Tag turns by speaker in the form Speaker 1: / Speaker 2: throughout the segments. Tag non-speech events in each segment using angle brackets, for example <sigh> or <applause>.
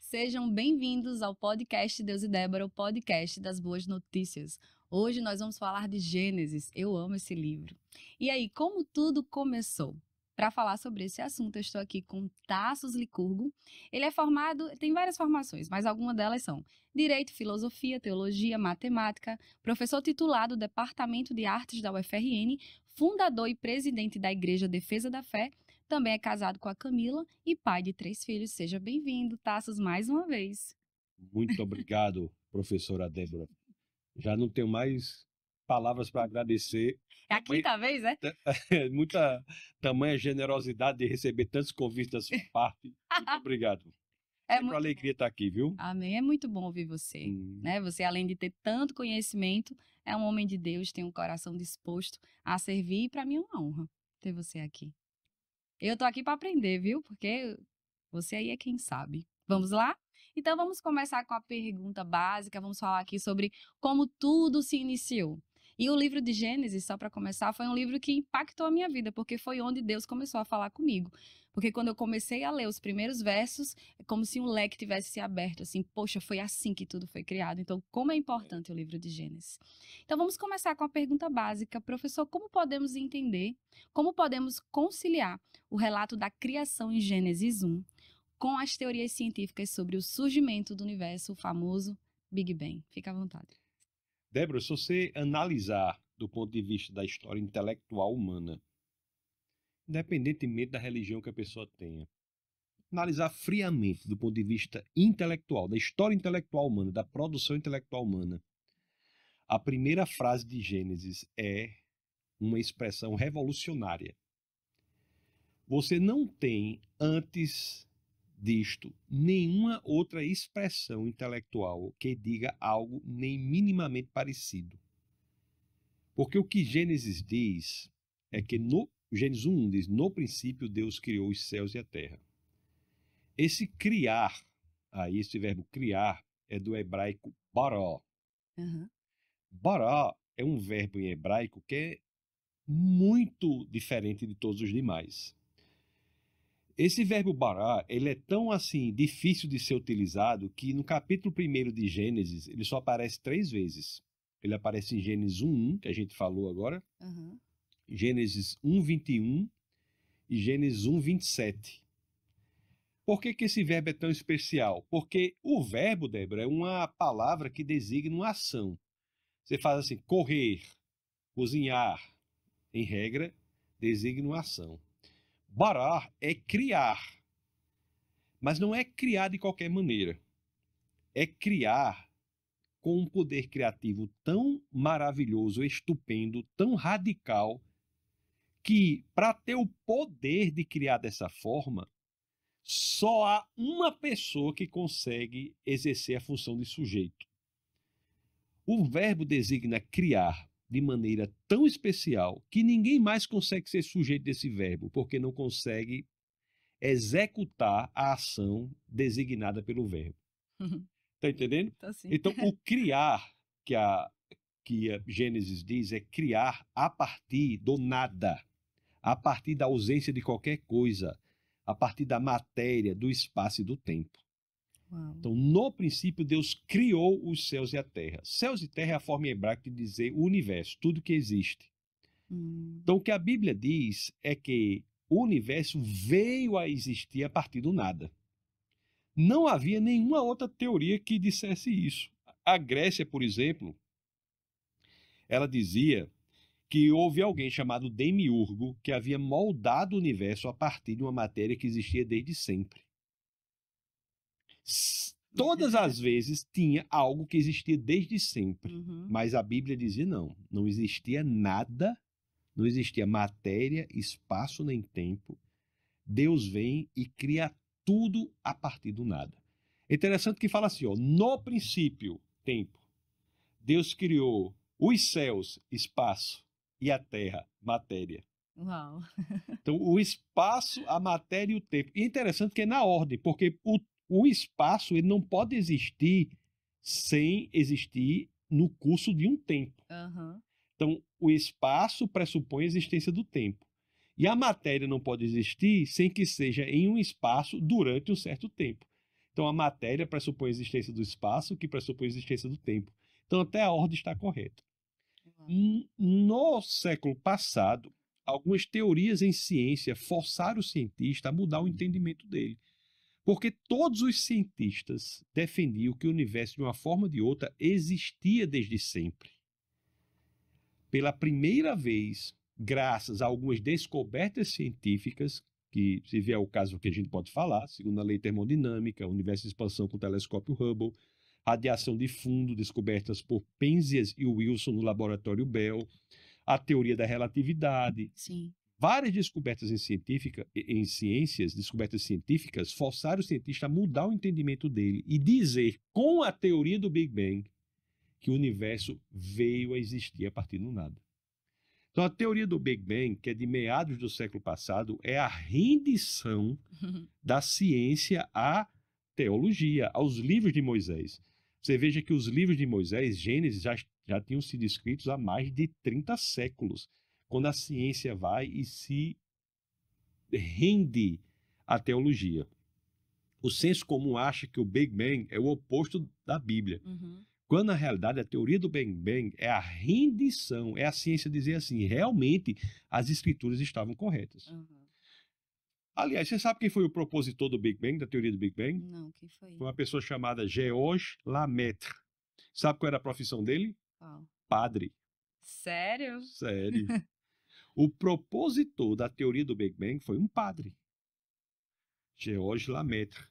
Speaker 1: Sejam bem-vindos ao podcast Deus e Débora, o podcast das boas notícias. Hoje nós vamos falar de Gênesis. Eu amo esse livro. E aí, como tudo começou? Para falar sobre esse assunto, eu estou aqui com Tassos Licurgo. Ele é formado, tem várias formações, mas algumas delas são Direito, Filosofia, Teologia, Matemática, professor titulado do Departamento de Artes da UFRN, fundador e presidente da Igreja Defesa da Fé, também é casado com a Camila e pai de três filhos. Seja bem-vindo, Tassos, mais uma vez.
Speaker 2: Muito obrigado, professora Débora. Já não tenho mais palavras para agradecer.
Speaker 1: É a quinta vez, né?
Speaker 2: <laughs> Muita tamanha generosidade de receber tantos convites da sua parte. Muito <laughs> obrigado. É uma alegria bom. estar aqui, viu?
Speaker 1: Amém. É muito bom ouvir você. Hum. Né? Você, além de ter tanto conhecimento, é um homem de Deus, tem um coração disposto a servir. E para mim é uma honra ter você aqui. Eu tô aqui para aprender, viu? Porque você aí é quem sabe. Vamos lá? Então vamos começar com a pergunta básica. Vamos falar aqui sobre como tudo se iniciou. E o livro de Gênesis, só para começar, foi um livro que impactou a minha vida, porque foi onde Deus começou a falar comigo. Porque quando eu comecei a ler os primeiros versos, é como se um leque tivesse se aberto, assim, poxa, foi assim que tudo foi criado. Então, como é importante o livro de Gênesis. Então, vamos começar com a pergunta básica. Professor, como podemos entender, como podemos conciliar o relato da criação em Gênesis 1 com as teorias científicas sobre o surgimento do universo, o famoso Big Bang? Fica à vontade.
Speaker 2: Débora, se você analisar do ponto de vista da história intelectual humana, independentemente da religião que a pessoa tenha, analisar friamente do ponto de vista intelectual, da história intelectual humana, da produção intelectual humana, a primeira frase de Gênesis é uma expressão revolucionária. Você não tem antes disto nenhuma outra expressão intelectual que diga algo nem minimamente parecido. Porque o que Gênesis diz é que no Gênesis 1 diz: "No princípio Deus criou os céus e a terra". Esse criar, aí esse verbo criar é do hebraico bara. Uhum. Bara é um verbo em hebraico que é muito diferente de todos os demais. Esse verbo bará, ele é tão assim difícil de ser utilizado que no capítulo 1 de Gênesis, ele só aparece três vezes. Ele aparece em Gênesis 1:1, que a gente falou agora. Uhum. Gênesis 1:21 e Gênesis 1:27. Por que, que esse verbo é tão especial? Porque o verbo, Débora, é uma palavra que designa uma ação. Você faz assim, correr, cozinhar, em regra, designa uma ação. Barar é criar. Mas não é criar de qualquer maneira. É criar com um poder criativo tão maravilhoso, estupendo, tão radical, que para ter o poder de criar dessa forma, só há uma pessoa que consegue exercer a função de sujeito. O verbo designa criar de maneira tão especial que ninguém mais consegue ser sujeito desse verbo, porque não consegue executar a ação designada pelo verbo. Está Tá entendendo? <laughs> Tá então, o <laughs> criar que a que a Gênesis diz é criar a partir do nada, a partir da ausência de qualquer coisa, a partir da matéria, do espaço e do tempo. Uau. Então, no princípio, Deus criou os céus e a terra. Céus e terra é a forma hebraica de dizer o universo, tudo que existe. Hum. Então, o que a Bíblia diz é que o universo veio a existir a partir do nada. Não havia nenhuma outra teoria que dissesse isso. A Grécia, por exemplo, ela dizia que houve alguém chamado Demiurgo que havia moldado o universo a partir de uma matéria que existia desde sempre. Todas as vezes tinha algo que existia desde sempre, uhum. mas a Bíblia dizia não, não existia nada, não existia matéria, espaço nem tempo. Deus vem e cria tudo a partir do nada. É interessante que fala assim, ó, no princípio, tempo. Deus criou os céus, espaço, e a terra, matéria.
Speaker 1: Uau. <laughs>
Speaker 2: então, o espaço, a matéria e o tempo. E é interessante que é na ordem, porque o o espaço ele não pode existir sem existir no curso de um tempo. Uhum. Então, o espaço pressupõe a existência do tempo. E a matéria não pode existir sem que seja em um espaço durante um certo tempo. Então, a matéria pressupõe a existência do espaço, que pressupõe a existência do tempo. Então, até a ordem está correta. Uhum. No século passado, algumas teorias em ciência forçaram o cientista a mudar o uhum. entendimento dele. Porque todos os cientistas defendiam que o universo, de uma forma ou de outra, existia desde sempre. Pela primeira vez, graças a algumas descobertas científicas, que se vier o caso que a gente pode falar, segundo a lei termodinâmica, universo de expansão com o telescópio Hubble, radiação de fundo descobertas por Penzias e Wilson no laboratório Bell, a teoria da relatividade, Sim. Várias descobertas em, científica, em ciências, descobertas científicas, forçaram o cientista a mudar o entendimento dele e dizer, com a teoria do Big Bang, que o universo veio a existir a partir do nada. Então, a teoria do Big Bang, que é de meados do século passado, é a rendição <laughs> da ciência à teologia, aos livros de Moisés. Você veja que os livros de Moisés, Gênesis, já, já tinham sido escritos há mais de 30 séculos quando a ciência vai e se rende à teologia. O senso comum acha que o Big Bang é o oposto da Bíblia. Uhum. Quando na realidade a teoria do Big Bang é a rendição, é a ciência dizer assim, realmente as escrituras estavam corretas. Uhum. Aliás, você sabe quem foi o propositor do Big Bang, da teoria do Big Bang? Não, quem foi? Foi uma pessoa chamada Georges Lemaître. Sabe qual era a profissão dele? Padre.
Speaker 1: Sério?
Speaker 2: Sério. <laughs> O propositor da teoria do Big Bang foi um padre, Georges Lemaitre.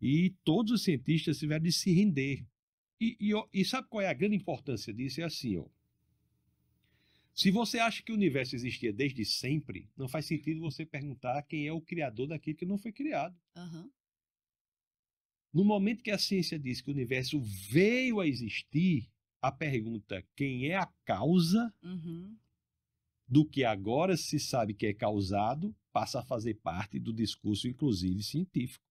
Speaker 2: E todos os cientistas tiveram de se render. E, e, e sabe qual é a grande importância disso? É assim, ó. Se você acha que o universo existia desde sempre, não faz sentido você perguntar quem é o criador daquilo que não foi criado. Uhum. No momento que a ciência diz que o universo veio a existir, a pergunta quem é a causa uhum do que agora se sabe que é causado passa a fazer parte do discurso, inclusive científico.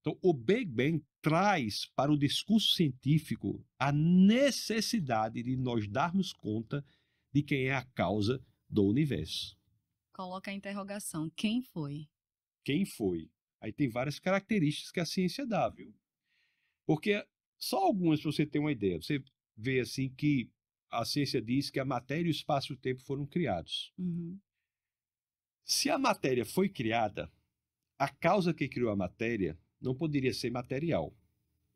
Speaker 2: Então, o Big Bang traz para o discurso científico a necessidade de nós darmos conta de quem é a causa do universo.
Speaker 1: Coloca a interrogação: quem foi?
Speaker 2: Quem foi? Aí tem várias características que a ciência dá, viu? Porque só algumas para você ter uma ideia. Você vê assim que a ciência diz que a matéria, o espaço e o tempo foram criados. Uhum. Se a matéria foi criada, a causa que criou a matéria não poderia ser material.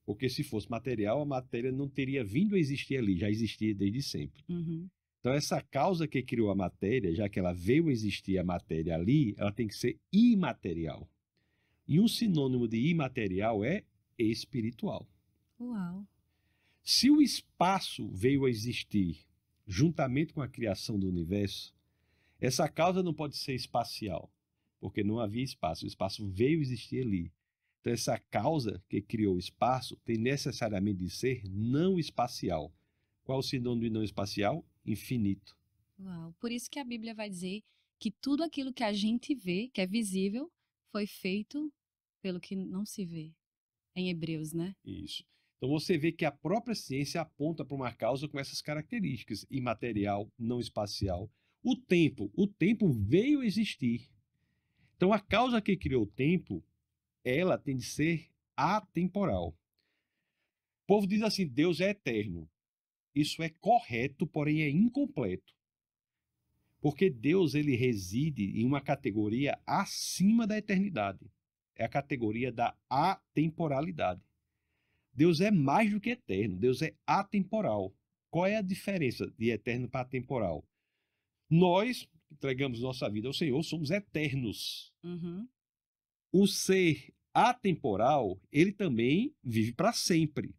Speaker 2: Porque se fosse material, a matéria não teria vindo a existir ali, já existia desde sempre. Uhum. Então, essa causa que criou a matéria, já que ela veio a existir a matéria ali, ela tem que ser imaterial. E um sinônimo de imaterial é espiritual. Uau! Se o espaço veio a existir juntamente com a criação do universo, essa causa não pode ser espacial, porque não havia espaço, o espaço veio existir ali. Então, essa causa que criou o espaço tem necessariamente de ser não espacial. Qual o sinônimo de não espacial? Infinito.
Speaker 1: Uau, por isso que a Bíblia vai dizer que tudo aquilo que a gente vê, que é visível, foi feito pelo que não se vê. Em Hebreus, né?
Speaker 2: Isso. Então você vê que a própria ciência aponta para uma causa com essas características, imaterial, não espacial. O tempo, o tempo veio existir. Então a causa que criou o tempo, ela tem de ser atemporal. O povo diz assim: Deus é eterno. Isso é correto, porém é incompleto. Porque Deus ele reside em uma categoria acima da eternidade. É a categoria da atemporalidade. Deus é mais do que eterno, Deus é atemporal. Qual é a diferença de eterno para atemporal? Nós entregamos nossa vida ao Senhor, somos eternos. Uhum. O ser atemporal, ele também vive para sempre.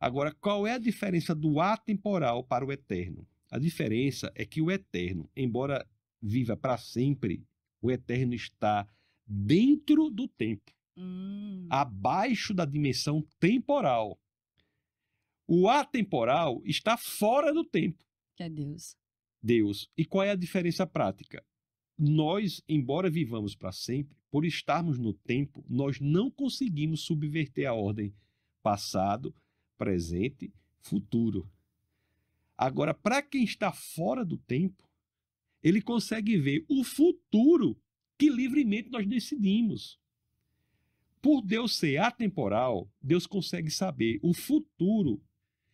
Speaker 2: Agora, qual é a diferença do atemporal para o eterno? A diferença é que o eterno, embora viva para sempre, o eterno está dentro do tempo. Hum. Abaixo da dimensão temporal. O atemporal está fora do tempo. Que é Deus. Deus. E qual é a diferença prática? Nós, embora vivamos para sempre, por estarmos no tempo, nós não conseguimos subverter a ordem passado, presente, futuro. Agora, para quem está fora do tempo, ele consegue ver o futuro que livremente nós decidimos. Por Deus ser atemporal, Deus consegue saber o futuro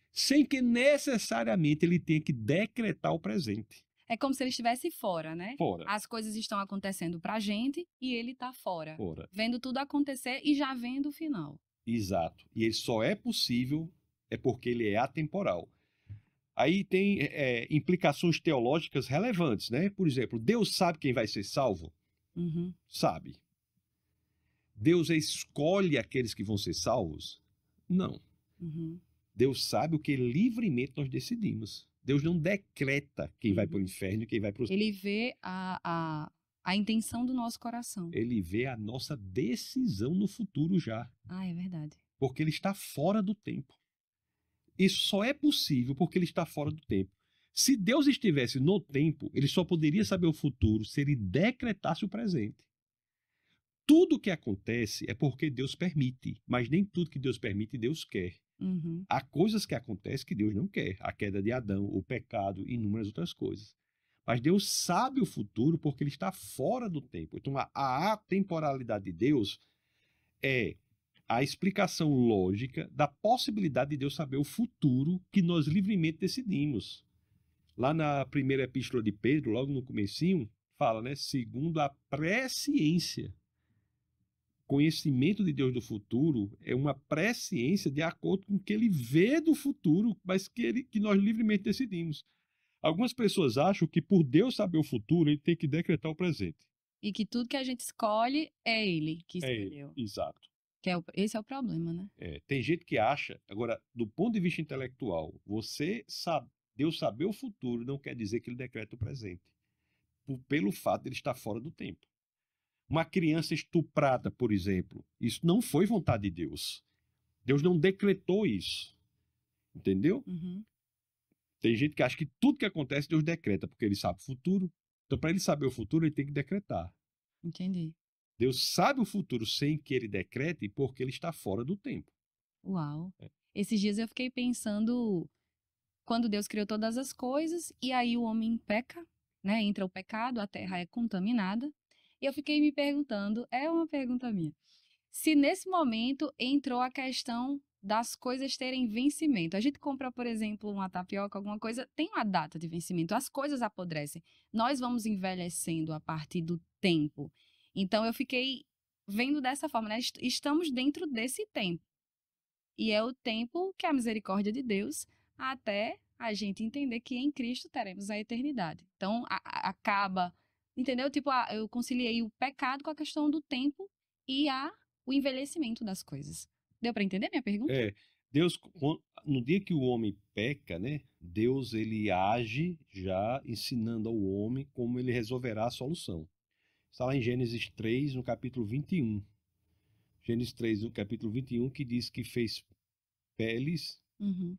Speaker 2: sem que necessariamente ele tenha que decretar o presente.
Speaker 1: É como se ele estivesse fora, né? Fora. As coisas estão acontecendo pra gente e ele tá fora. Fora. Vendo tudo acontecer e já vendo o final.
Speaker 2: Exato. E ele só é possível é porque ele é atemporal. Aí tem é, é implicações teológicas relevantes, né? Por exemplo, Deus sabe quem vai ser salvo? Uhum. Sabe. Deus escolhe aqueles que vão ser salvos? Não. Uhum. Deus sabe o que livremente nós decidimos. Deus não decreta quem vai uhum. para o inferno e quem vai para o céu. Ele
Speaker 1: vê a, a, a intenção do nosso coração.
Speaker 2: Ele vê a nossa decisão no futuro já.
Speaker 1: Ah, é verdade.
Speaker 2: Porque ele está fora do tempo. Isso só é possível porque ele está fora do tempo. Se Deus estivesse no tempo, ele só poderia saber o futuro se ele decretasse o presente tudo que acontece é porque Deus permite, mas nem tudo que Deus permite, Deus quer. Uhum. Há coisas que acontecem que Deus não quer, a queda de Adão, o pecado e inúmeras outras coisas. Mas Deus sabe o futuro porque ele está fora do tempo. Então, a atemporalidade de Deus é a explicação lógica da possibilidade de Deus saber o futuro que nós livremente decidimos. Lá na primeira epístola de Pedro, logo no comecinho, fala, né? Segundo a presciência conhecimento de Deus do futuro é uma presciência de acordo com o que ele vê do futuro, mas que, ele, que nós livremente decidimos. Algumas pessoas acham que por Deus saber o futuro, ele tem que decretar o presente.
Speaker 1: E que tudo que a gente escolhe é ele
Speaker 2: que é escolheu. É exato.
Speaker 1: Que é o, esse é o problema, né?
Speaker 2: É, tem gente que acha, agora, do ponto de vista intelectual, você sabe, Deus saber o futuro não quer dizer que ele decreta o presente. Por, pelo fato de ele estar fora do tempo. Uma criança estuprada, por exemplo, isso não foi vontade de Deus. Deus não decretou isso. Entendeu? Uhum. Tem gente que acha que tudo que acontece Deus decreta, porque ele sabe o futuro. Então, para ele saber o futuro, ele tem que decretar. Entendi. Deus sabe o futuro sem que ele decrete, porque ele está fora do tempo. Uau. É.
Speaker 1: Esses dias eu fiquei pensando quando Deus criou todas as coisas e aí o homem peca, né? Entra o pecado, a terra é contaminada. E eu fiquei me perguntando, é uma pergunta minha, se nesse momento entrou a questão das coisas terem vencimento. A gente compra, por exemplo, uma tapioca, alguma coisa, tem uma data de vencimento, as coisas apodrecem. Nós vamos envelhecendo a partir do tempo. Então eu fiquei vendo dessa forma, né? Estamos dentro desse tempo. E é o tempo que a misericórdia de Deus até a gente entender que em Cristo teremos a eternidade. Então a, a, acaba Entendeu? Tipo, ah, eu conciliei o pecado com a questão do tempo e a, o envelhecimento das coisas. Deu para entender minha pergunta?
Speaker 2: É. Deus, no dia que o homem peca, né? Deus ele age já ensinando ao homem como ele resolverá a solução. Está lá em Gênesis 3, no capítulo 21. Gênesis 3, no capítulo 21, que diz que fez peles.
Speaker 1: Uhum.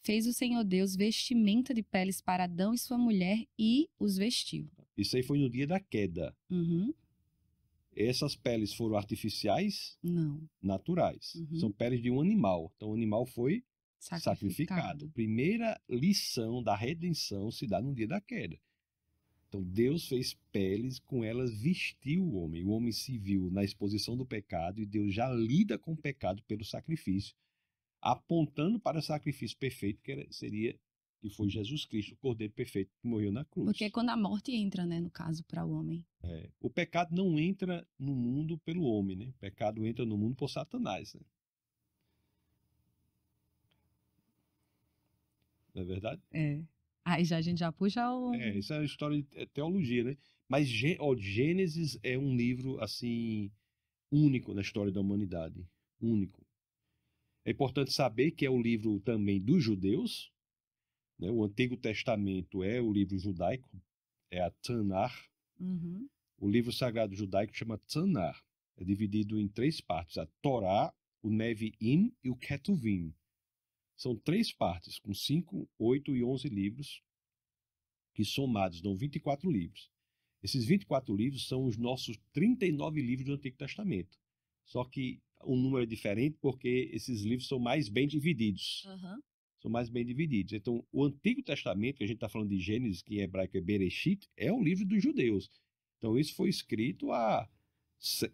Speaker 1: Fez o Senhor Deus vestimenta de peles para Adão e sua mulher e
Speaker 2: os vestiu. Isso aí foi no dia da queda. Uhum. Essas peles foram artificiais? Não. Naturais. Uhum. São peles de um animal. Então o animal foi sacrificado. sacrificado. Primeira lição da redenção se dá no dia da queda. Então Deus fez peles, com elas vestiu o homem. O homem se viu na exposição do pecado e Deus já lida com o pecado pelo sacrifício, apontando para o sacrifício perfeito que seria que foi Jesus Cristo, o Cordeiro Perfeito, que morreu na cruz. Porque é
Speaker 1: quando a morte entra, né, no caso, para o homem.
Speaker 2: É. O pecado não entra no mundo pelo homem, né? O pecado entra no mundo por Satanás, né? Não é verdade?
Speaker 1: É. Aí já a gente já puxa o. É,
Speaker 2: isso é uma história de é, teologia, né? Mas ó, Gênesis é um livro, assim, único na história da humanidade. Único. É importante saber que é o livro também dos judeus, né? O Antigo Testamento é o livro judaico, é a Tanar. Uhum. O livro sagrado judaico chama Tanar. É dividido em três partes: a Torá, o Nevi'im e o Ketuvim. São três partes, com cinco, oito e onze livros, que somados dão 24 livros. Esses 24 livros são os nossos 39 livros do Antigo Testamento. Só que o um número é diferente porque esses livros são mais bem divididos. Uhum são mais bem divididos. Então, o Antigo Testamento, que a gente está falando de Gênesis, que em hebraico é Bereshit, é um livro dos judeus. Então, isso foi escrito há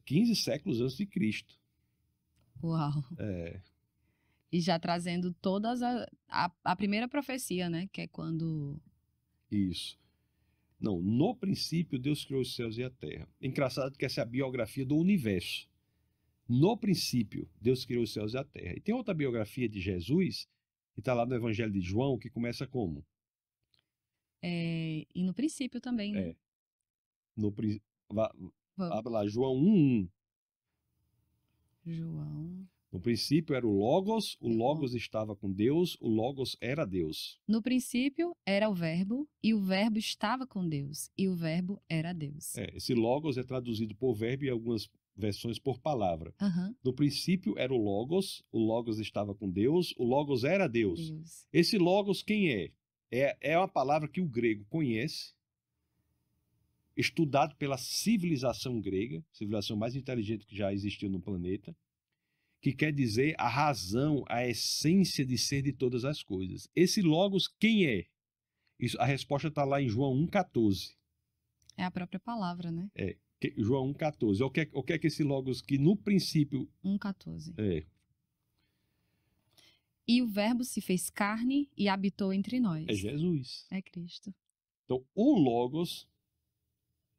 Speaker 2: 15 séculos antes de Cristo. Uau! É.
Speaker 1: E já trazendo todas a, a, a primeira profecia, né? Que é quando.
Speaker 2: Isso. Não, no princípio Deus criou os céus e a terra. Engraçado que essa é a biografia do universo. No princípio, Deus criou os céus e a terra. E tem outra biografia de Jesus e está lá no Evangelho de João, que começa como?
Speaker 1: É, e no princípio também. Né?
Speaker 2: É. No, abre lá, João 1, 1. João. No princípio era o Logos, o Logos estava com Deus, o Logos era Deus.
Speaker 1: No princípio era o Verbo, e o Verbo estava com Deus, e o Verbo era Deus.
Speaker 2: É, esse Logos é traduzido por Verbo em algumas versões por palavra. Uhum. No princípio era o Logos, o Logos estava com Deus, o Logos era Deus. Deus. Esse Logos quem é? é? É uma palavra que o grego conhece, estudado pela civilização grega, civilização mais inteligente que já existiu no planeta, que quer dizer a razão, a essência de ser de todas as coisas. Esse Logos quem é? Isso, a resposta está lá em João 1,14.
Speaker 1: É a própria palavra, né?
Speaker 2: É. João 1,14. O que, é, o que é que esse logos que no princípio. 1,14. É.
Speaker 1: E o Verbo se fez carne e habitou entre nós. É
Speaker 2: Jesus.
Speaker 1: É Cristo.
Speaker 2: Então, o Logos,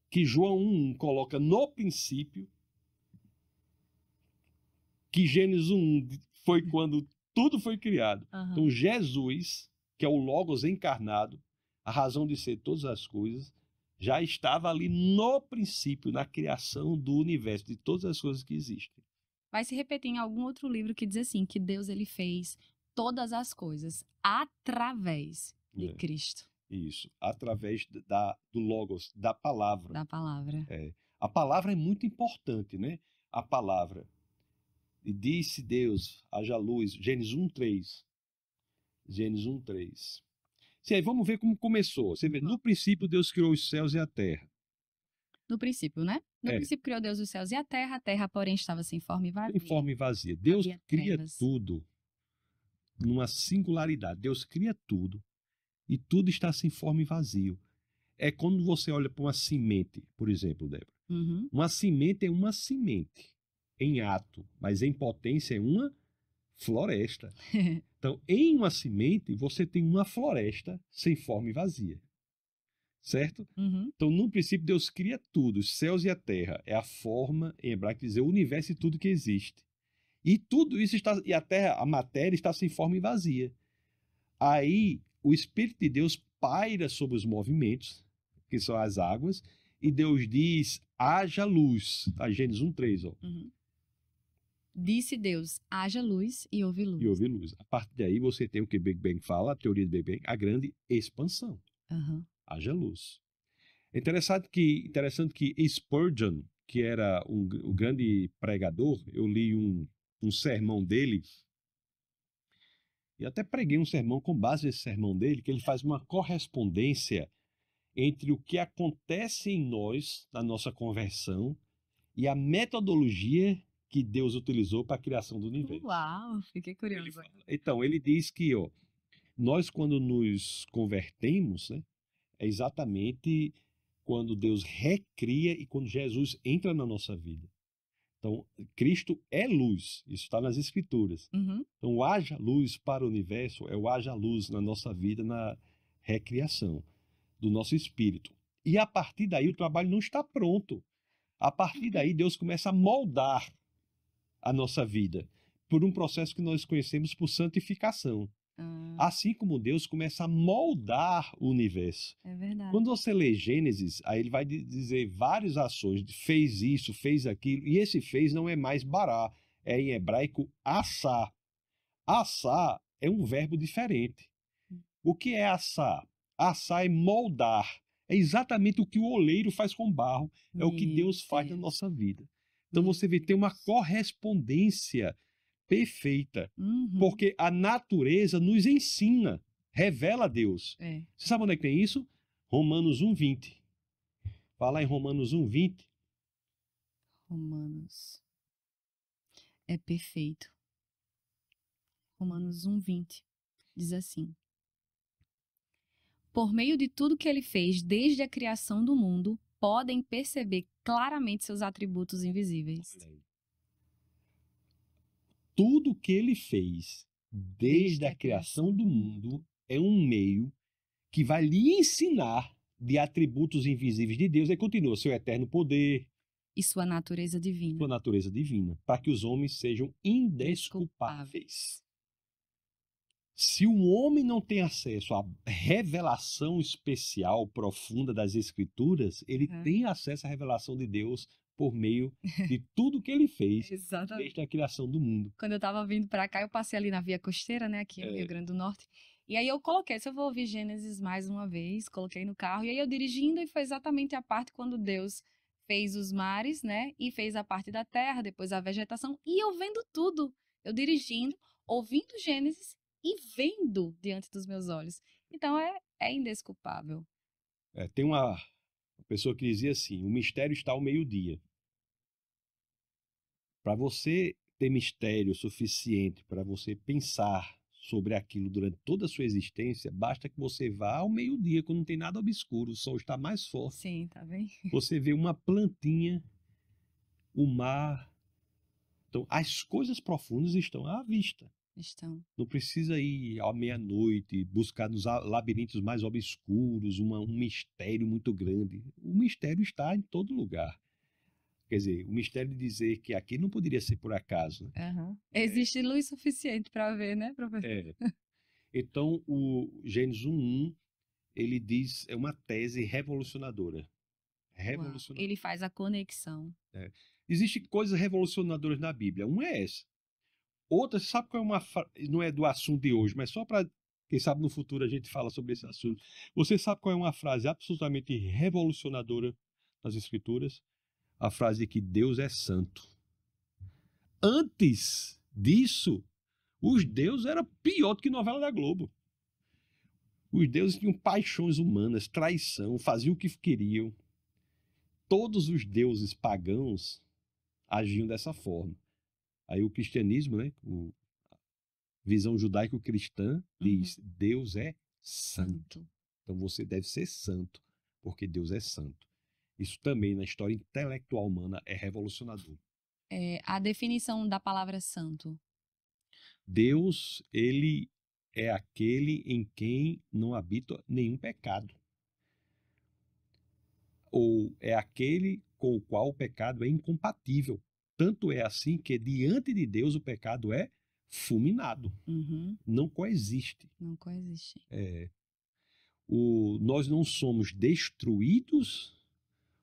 Speaker 2: que João 1 coloca no princípio, que Gênesis 1 foi quando tudo foi criado. Uhum. Então, Jesus, que é o Logos encarnado, a razão de ser todas as coisas, já estava ali no princípio, na criação do universo, de todas as coisas que existem.
Speaker 1: Vai se repetir em algum outro livro que diz assim, que Deus ele fez todas as coisas através
Speaker 2: de é. Cristo. Isso, através da, do logos, da palavra. Da palavra. É. A palavra é muito importante, né? A palavra. E disse Deus, haja luz, Gênesis 3. Gênesis 3. Se aí, vamos ver como começou. Você vê, no princípio Deus criou os céus e a terra.
Speaker 1: No princípio, né? No é. princípio criou Deus os céus e a terra, a terra, porém, estava sem forma e vazia. Sem
Speaker 2: forma e vazia. Deus Havia cria trevas. tudo numa singularidade. Deus cria tudo e tudo está sem forma e vazio. É quando você olha para uma semente, por exemplo, Débora. Uhum. Uma semente é uma semente em ato, mas em potência é uma floresta. <laughs> Então, em uma semente, você tem uma floresta sem forma e vazia. Certo? Uhum. Então, no princípio, Deus cria tudo, os céus e a terra. É a forma, em hebraico, dizer o universo e tudo que existe. E tudo isso está. E a terra, a matéria, está sem forma e vazia. Aí, o Espírito de Deus paira sobre os movimentos, que são as águas, e Deus diz: haja luz. a tá, Gênesis 1,3. Uhum.
Speaker 1: Disse Deus, haja luz e houve luz. E
Speaker 2: houve luz. A partir daí você tem o que Big Bang fala, a teoria do Big Bang, a grande expansão. Uhum. Haja luz. É interessante que, interessante que Spurgeon, que era um, um grande pregador, eu li um, um sermão dele, e até preguei um sermão com base nesse sermão dele, que ele faz uma correspondência entre o que acontece em nós, na nossa conversão, e a metodologia que Deus utilizou para a criação do universo.
Speaker 1: Uau, fiquei curioso. Ele fala,
Speaker 2: então, ele diz que ó, nós, quando nos convertemos, né, é exatamente quando Deus recria e quando Jesus entra na nossa vida. Então, Cristo é luz, isso está nas Escrituras. Uhum. Então, haja luz para o universo, é o haja luz na nossa vida, na recriação do nosso espírito. E a partir daí, o trabalho não está pronto. A partir uhum. daí, Deus começa a moldar a nossa vida por um processo que nós conhecemos por santificação. Ah. Assim como Deus começa a moldar o universo. É verdade. Quando você lê Gênesis, aí ele vai dizer várias ações, fez isso, fez aquilo, e esse fez não é mais bará, é em hebraico assar. Assar é um verbo diferente. Hum. O que é assar? Assar é moldar. É exatamente o que o oleiro faz com barro, é isso. o que Deus faz na nossa vida. Então você vê ter uma correspondência perfeita, uhum. porque a natureza nos ensina, revela a Deus. É. Você sabe onde é que tem isso? Romanos 1:20. Fala em Romanos 1:20.
Speaker 1: Romanos é perfeito. Romanos 1:20 diz assim: Por meio de tudo que ele fez desde a criação do mundo, podem perceber claramente seus atributos invisíveis.
Speaker 2: Tudo que ele fez desde a criação do mundo é um meio que vai lhe ensinar de atributos invisíveis de Deus e continua seu eterno poder e sua natureza divina. Sua natureza divina, para que os homens sejam indesculpáveis. Se o homem não tem acesso à revelação especial, profunda das Escrituras, ele uhum. tem acesso à revelação de Deus por meio <laughs> de tudo que ele fez desde a criação do mundo.
Speaker 1: Quando eu estava vindo para cá, eu passei ali na Via Costeira, né, aqui no é. Rio Grande do Norte, e aí eu coloquei, se eu vou ouvir Gênesis mais uma vez, coloquei no carro, e aí eu dirigindo, e foi exatamente a parte quando Deus fez os mares, né, e fez a parte da terra, depois a vegetação, e eu vendo tudo, eu dirigindo, ouvindo Gênesis e vendo diante dos meus olhos. Então é, é indesculpável.
Speaker 2: É, tem uma pessoa que dizia assim: o mistério está ao meio-dia. Para você ter mistério suficiente para você pensar sobre aquilo durante toda a sua existência, basta que você vá ao meio-dia, quando não tem nada obscuro, o sol está mais forte.
Speaker 1: Sim, tá bem.
Speaker 2: <laughs> Você vê uma plantinha, o mar. Então, as coisas profundas estão à vista. Estão. Não precisa ir à meia-noite, buscar nos labirintos mais obscuros uma, um mistério muito grande. O mistério está em todo lugar. Quer dizer, o mistério de dizer que aqui não poderia ser por acaso.
Speaker 1: Uhum. É. Existe luz suficiente para ver, né, professor?
Speaker 2: É. <laughs> Então, o Gênesis 1, ele diz, é uma tese revolucionadora. Revolucionadora.
Speaker 1: ele faz a conexão.
Speaker 2: É. Existem coisas revolucionadoras na Bíblia. Uma é essa outra, sabe qual é uma. Não é do assunto de hoje, mas só para. Quem sabe no futuro a gente fala sobre esse assunto. Você sabe qual é uma frase absolutamente revolucionadora nas Escrituras? A frase de que Deus é santo. Antes disso, os deuses eram pior do que novela da Globo. Os deuses tinham paixões humanas, traição, faziam o que queriam. Todos os deuses pagãos agiam dessa forma. Aí o cristianismo, né, o visão judaico-cristã diz: uhum. Deus é santo. Então você deve ser santo, porque Deus é santo. Isso também na história intelectual humana é revolucionador.
Speaker 1: É, a definição da palavra santo.
Speaker 2: Deus, ele é aquele em quem não habita nenhum pecado. Ou é aquele com o qual o pecado é incompatível. Tanto é assim que diante de Deus o pecado é fulminado. Uhum. Não coexiste.
Speaker 1: Não coexiste.
Speaker 2: É. O, nós não somos destruídos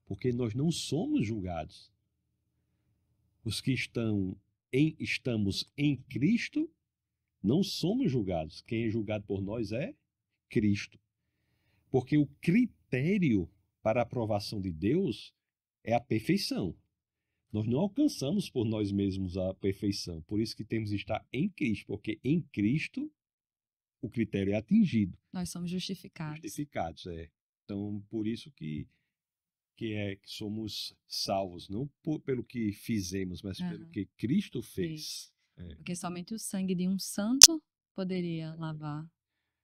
Speaker 2: porque nós não somos julgados. Os que estão em, estamos em Cristo não somos julgados. Quem é julgado por nós é Cristo. Porque o critério para a aprovação de Deus é a perfeição. Nós não alcançamos por nós mesmos a perfeição. Por isso que temos que estar em Cristo, porque em Cristo o critério é atingido.
Speaker 1: Nós somos justificados.
Speaker 2: Justificados, é. Então, por isso que que é que somos salvos, não por, pelo que fizemos, mas uhum. pelo que Cristo fez. É. Porque
Speaker 1: somente o sangue de um santo poderia lavar.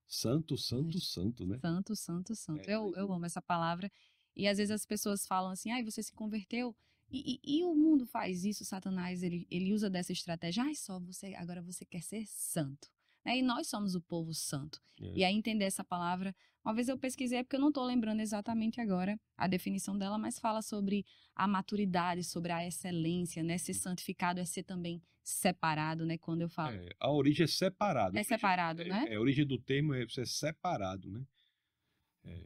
Speaker 2: Santo, santo, mas, santo, né? Santo, santo, santo. É.
Speaker 1: Eu, eu amo essa palavra. E às vezes as pessoas falam assim, ai, ah, você se converteu? E, e, e, o mundo faz isso, Satanás, ele, ele usa dessa estratégia. Ai, só você, agora você quer ser santo. Né? E nós somos o povo santo. É. E aí entender essa palavra, uma vez eu pesquisei, é porque eu não estou lembrando exatamente agora a definição dela, mas fala sobre a maturidade, sobre a excelência, né? Ser santificado é ser também separado, né? Quando eu falo. É,
Speaker 2: a origem é separado. É separado, né? É, a origem do termo é ser separado, né? É,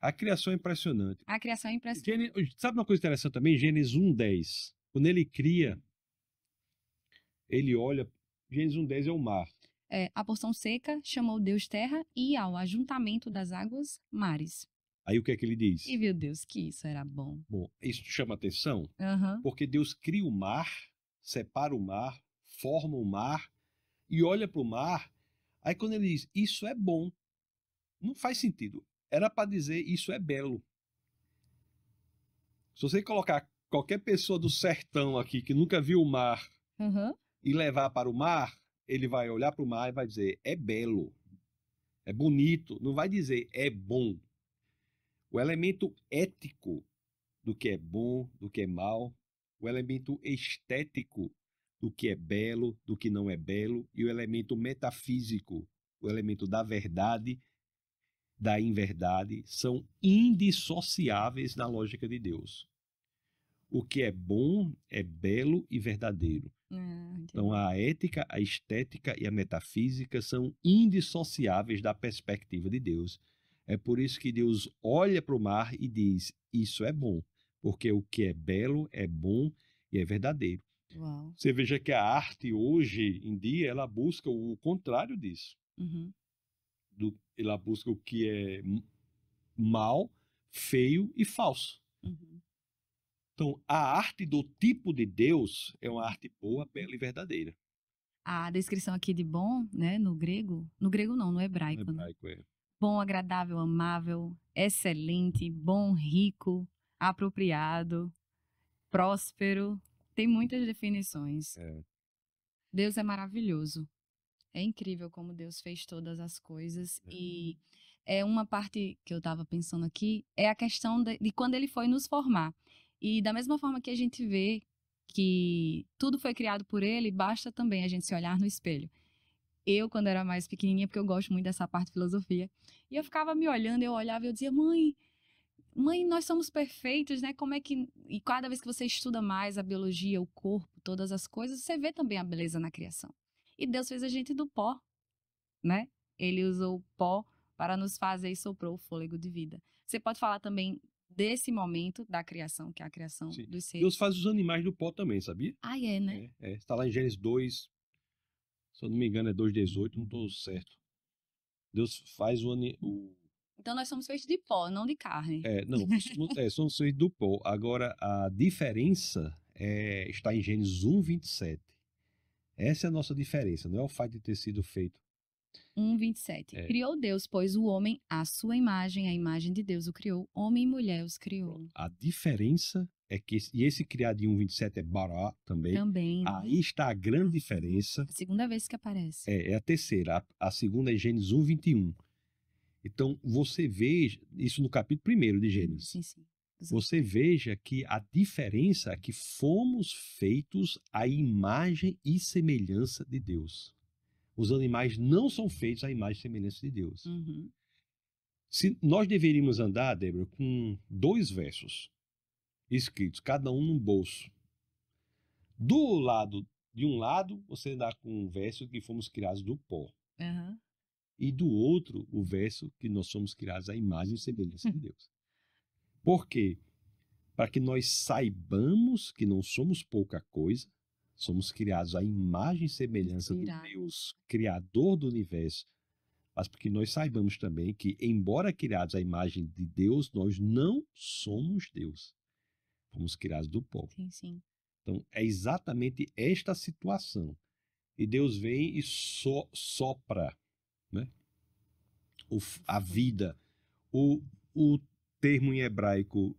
Speaker 2: a criação é impressionante. A criação é impressionante. Gênesis, sabe uma coisa interessante também? Gênesis 1:10. Quando ele cria, ele olha. Gênesis 1:10 é o mar.
Speaker 1: É, a porção seca chamou Deus terra e ao ajuntamento das águas,
Speaker 2: mares. Aí o que é que ele diz?
Speaker 1: E meu Deus, que isso era bom.
Speaker 2: Bom, isso chama atenção, uhum. porque Deus cria o mar, separa o mar, forma o mar e olha para o mar. Aí quando ele diz, isso é bom, não faz sentido era para dizer isso é belo. Se você colocar qualquer pessoa do sertão aqui que nunca viu o mar uhum. e levar para o mar, ele vai olhar para o mar e vai dizer é belo, é bonito, não vai dizer é bom. O elemento ético do que é bom, do que é mal, o elemento estético do que é belo, do que não é belo, e o elemento metafísico, o elemento da verdade, da inverdade são indissociáveis na lógica de Deus. O que é bom é belo e verdadeiro. Ah, então, a ética, a estética e a metafísica são indissociáveis da perspectiva de Deus. É por isso que Deus olha para o mar e diz: Isso é bom, porque o que é belo é bom e é verdadeiro. Uau. Você veja que a arte hoje em dia ela busca o contrário disso. Uhum do, ela busca o que é mal, feio e falso. Uhum. Então, a arte do tipo de Deus é uma arte boa, bela e verdadeira.
Speaker 1: A descrição aqui de bom, né, no grego, no grego não, no hebraico. No hebraico, né? é. Bom, agradável, amável, excelente, bom, rico, apropriado, próspero. Tem muitas definições. É. Deus é maravilhoso. É incrível como Deus fez todas as coisas. É. E uhum. é uma parte que eu estava pensando aqui, é a questão de, de quando ele foi nos formar. E da mesma forma que a gente vê que tudo foi criado por ele, basta também a gente se olhar no espelho. Eu, quando era mais pequenininha, porque eu gosto muito dessa parte de filosofia, e eu ficava me olhando, eu olhava e eu dizia, mãe, mãe, nós somos perfeitos, né? Como é que. E cada vez que você estuda mais a biologia, o corpo, todas as coisas, você vê também a beleza na criação. E Deus fez a gente do pó, né? Ele usou o pó para nos fazer e soprou o fôlego de vida. Você pode falar também desse momento da criação, que é a criação Sim. dos seres. Deus faz os
Speaker 2: animais do pó também, sabia? Ah, é, né? É, é, está lá em Gênesis 2, se eu não me engano é 2,18, não estou certo. Deus faz o, o...
Speaker 1: Então nós somos feitos de pó, não de carne. É,
Speaker 2: não, é, somos feitos do pó. Agora, a diferença é, está em Gênesis 1, 27. Essa é a nossa diferença, não é o fato de ter sido feito.
Speaker 1: 1,27. É. Criou Deus, pois, o homem à sua imagem, a imagem de Deus o criou, homem e mulher os criou.
Speaker 2: A diferença é que, e esse criar de 1,27 é bará também. Também. Né? Aí está a grande diferença. É a
Speaker 1: segunda vez que aparece.
Speaker 2: É, é a terceira. A, a segunda é Gênesis 1,21. Então, você vê isso no capítulo primeiro de hum, Gênesis. Sim, sim você veja que a diferença é que fomos feitos à imagem e semelhança de Deus. Os animais não são feitos à imagem e semelhança de Deus. Uhum. Se nós deveríamos andar, Débora, com dois versos escritos, cada um num bolso. Do lado, de um lado, você andar com um verso que fomos criados do pó. Uhum. E do outro, o verso que nós somos criados à imagem e semelhança de <laughs> Deus. Por quê? Para que nós saibamos que não somos pouca coisa, somos criados à imagem e semelhança Inspirado. do Deus, Criador do universo, mas porque nós saibamos também que, embora criados à imagem de Deus, nós não somos Deus. Fomos criados do povo Sim, sim. Então, é exatamente esta situação. E Deus vem e so, sopra né? O, a vida, o, o termo em hebraico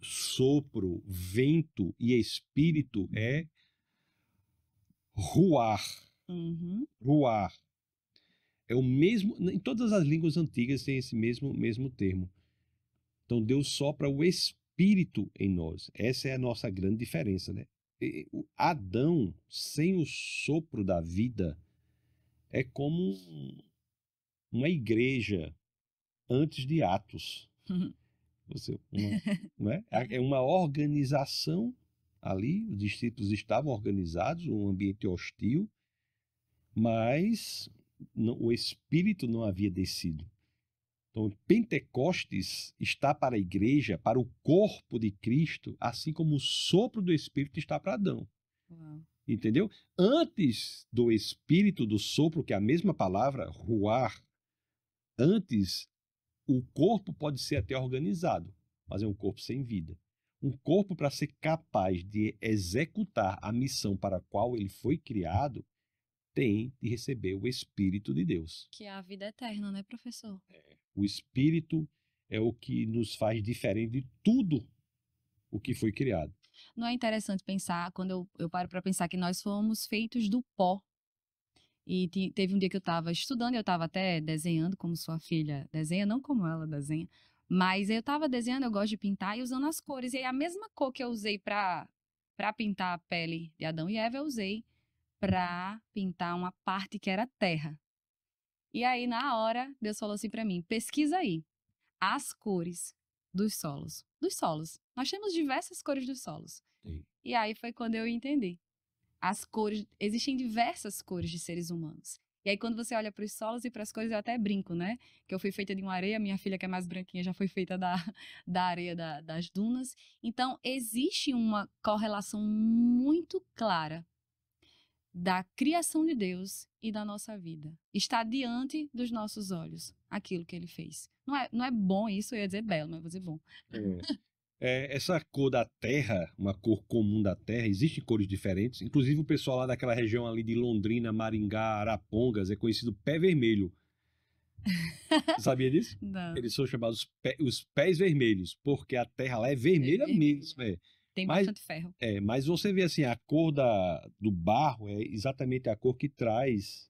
Speaker 2: sopro, vento e espírito uhum. é ruar. Uhum. Ruar. É o mesmo. Em todas as línguas antigas tem esse mesmo, mesmo termo. Então Deus sopra o espírito em nós. Essa é a nossa grande diferença, né? Adão, sem o sopro da vida, é como uma igreja antes de Atos. Uhum. <laughs> Você, uma, né? <laughs> É. é uma organização ali, os distritos estavam organizados, um ambiente hostil, mas não, o espírito não havia descido. Então, Pentecostes está para a igreja, para o corpo de Cristo, assim como o sopro do espírito está para Adão. Uau. Entendeu? Antes do espírito do sopro, que é a mesma palavra, ruar, antes o corpo pode ser até organizado, mas é um corpo sem vida. Um corpo, para ser capaz de executar a missão para a qual ele foi criado, tem de receber o Espírito de Deus.
Speaker 1: Que é a vida eterna, né, professor? É.
Speaker 2: O Espírito é o que nos faz diferente de tudo o que foi criado.
Speaker 1: Não é interessante pensar, quando eu, eu paro para pensar que nós fomos feitos do pó e teve um dia que eu estava estudando, eu estava até desenhando como sua filha desenha, não como ela desenha, mas eu estava desenhando, eu gosto de pintar e usando as cores. E aí a mesma cor que eu usei para para pintar a pele de Adão e Eva, eu usei para pintar uma parte que era terra. E aí na hora Deus falou assim para mim: "Pesquisa aí as cores dos solos, dos solos. Nós temos diversas cores dos solos". Sim. E aí foi quando eu entendi as cores, existem diversas cores de seres humanos. E aí, quando você olha para os solos e para as coisas, eu até brinco, né? Que eu fui feita de uma areia, minha filha, que é mais branquinha, já foi feita da, <laughs> da areia da, das dunas. Então, existe uma correlação muito clara da criação de Deus e da nossa vida. Está diante dos nossos olhos aquilo que ele fez. Não é, não é bom isso, eu ia dizer belo, mas vou dizer bom.
Speaker 2: É. É, essa cor da terra, uma cor comum da terra, existem cores diferentes. Inclusive o pessoal lá daquela região ali de Londrina, Maringá, Arapongas é conhecido pé vermelho. <laughs> Sabia disso? Não. Eles são chamados pé, os pés vermelhos, porque a terra lá é vermelha, é mesmo. É. Tem mas, bastante ferro. É, mas você vê assim, a cor da, do barro é exatamente a cor que traz,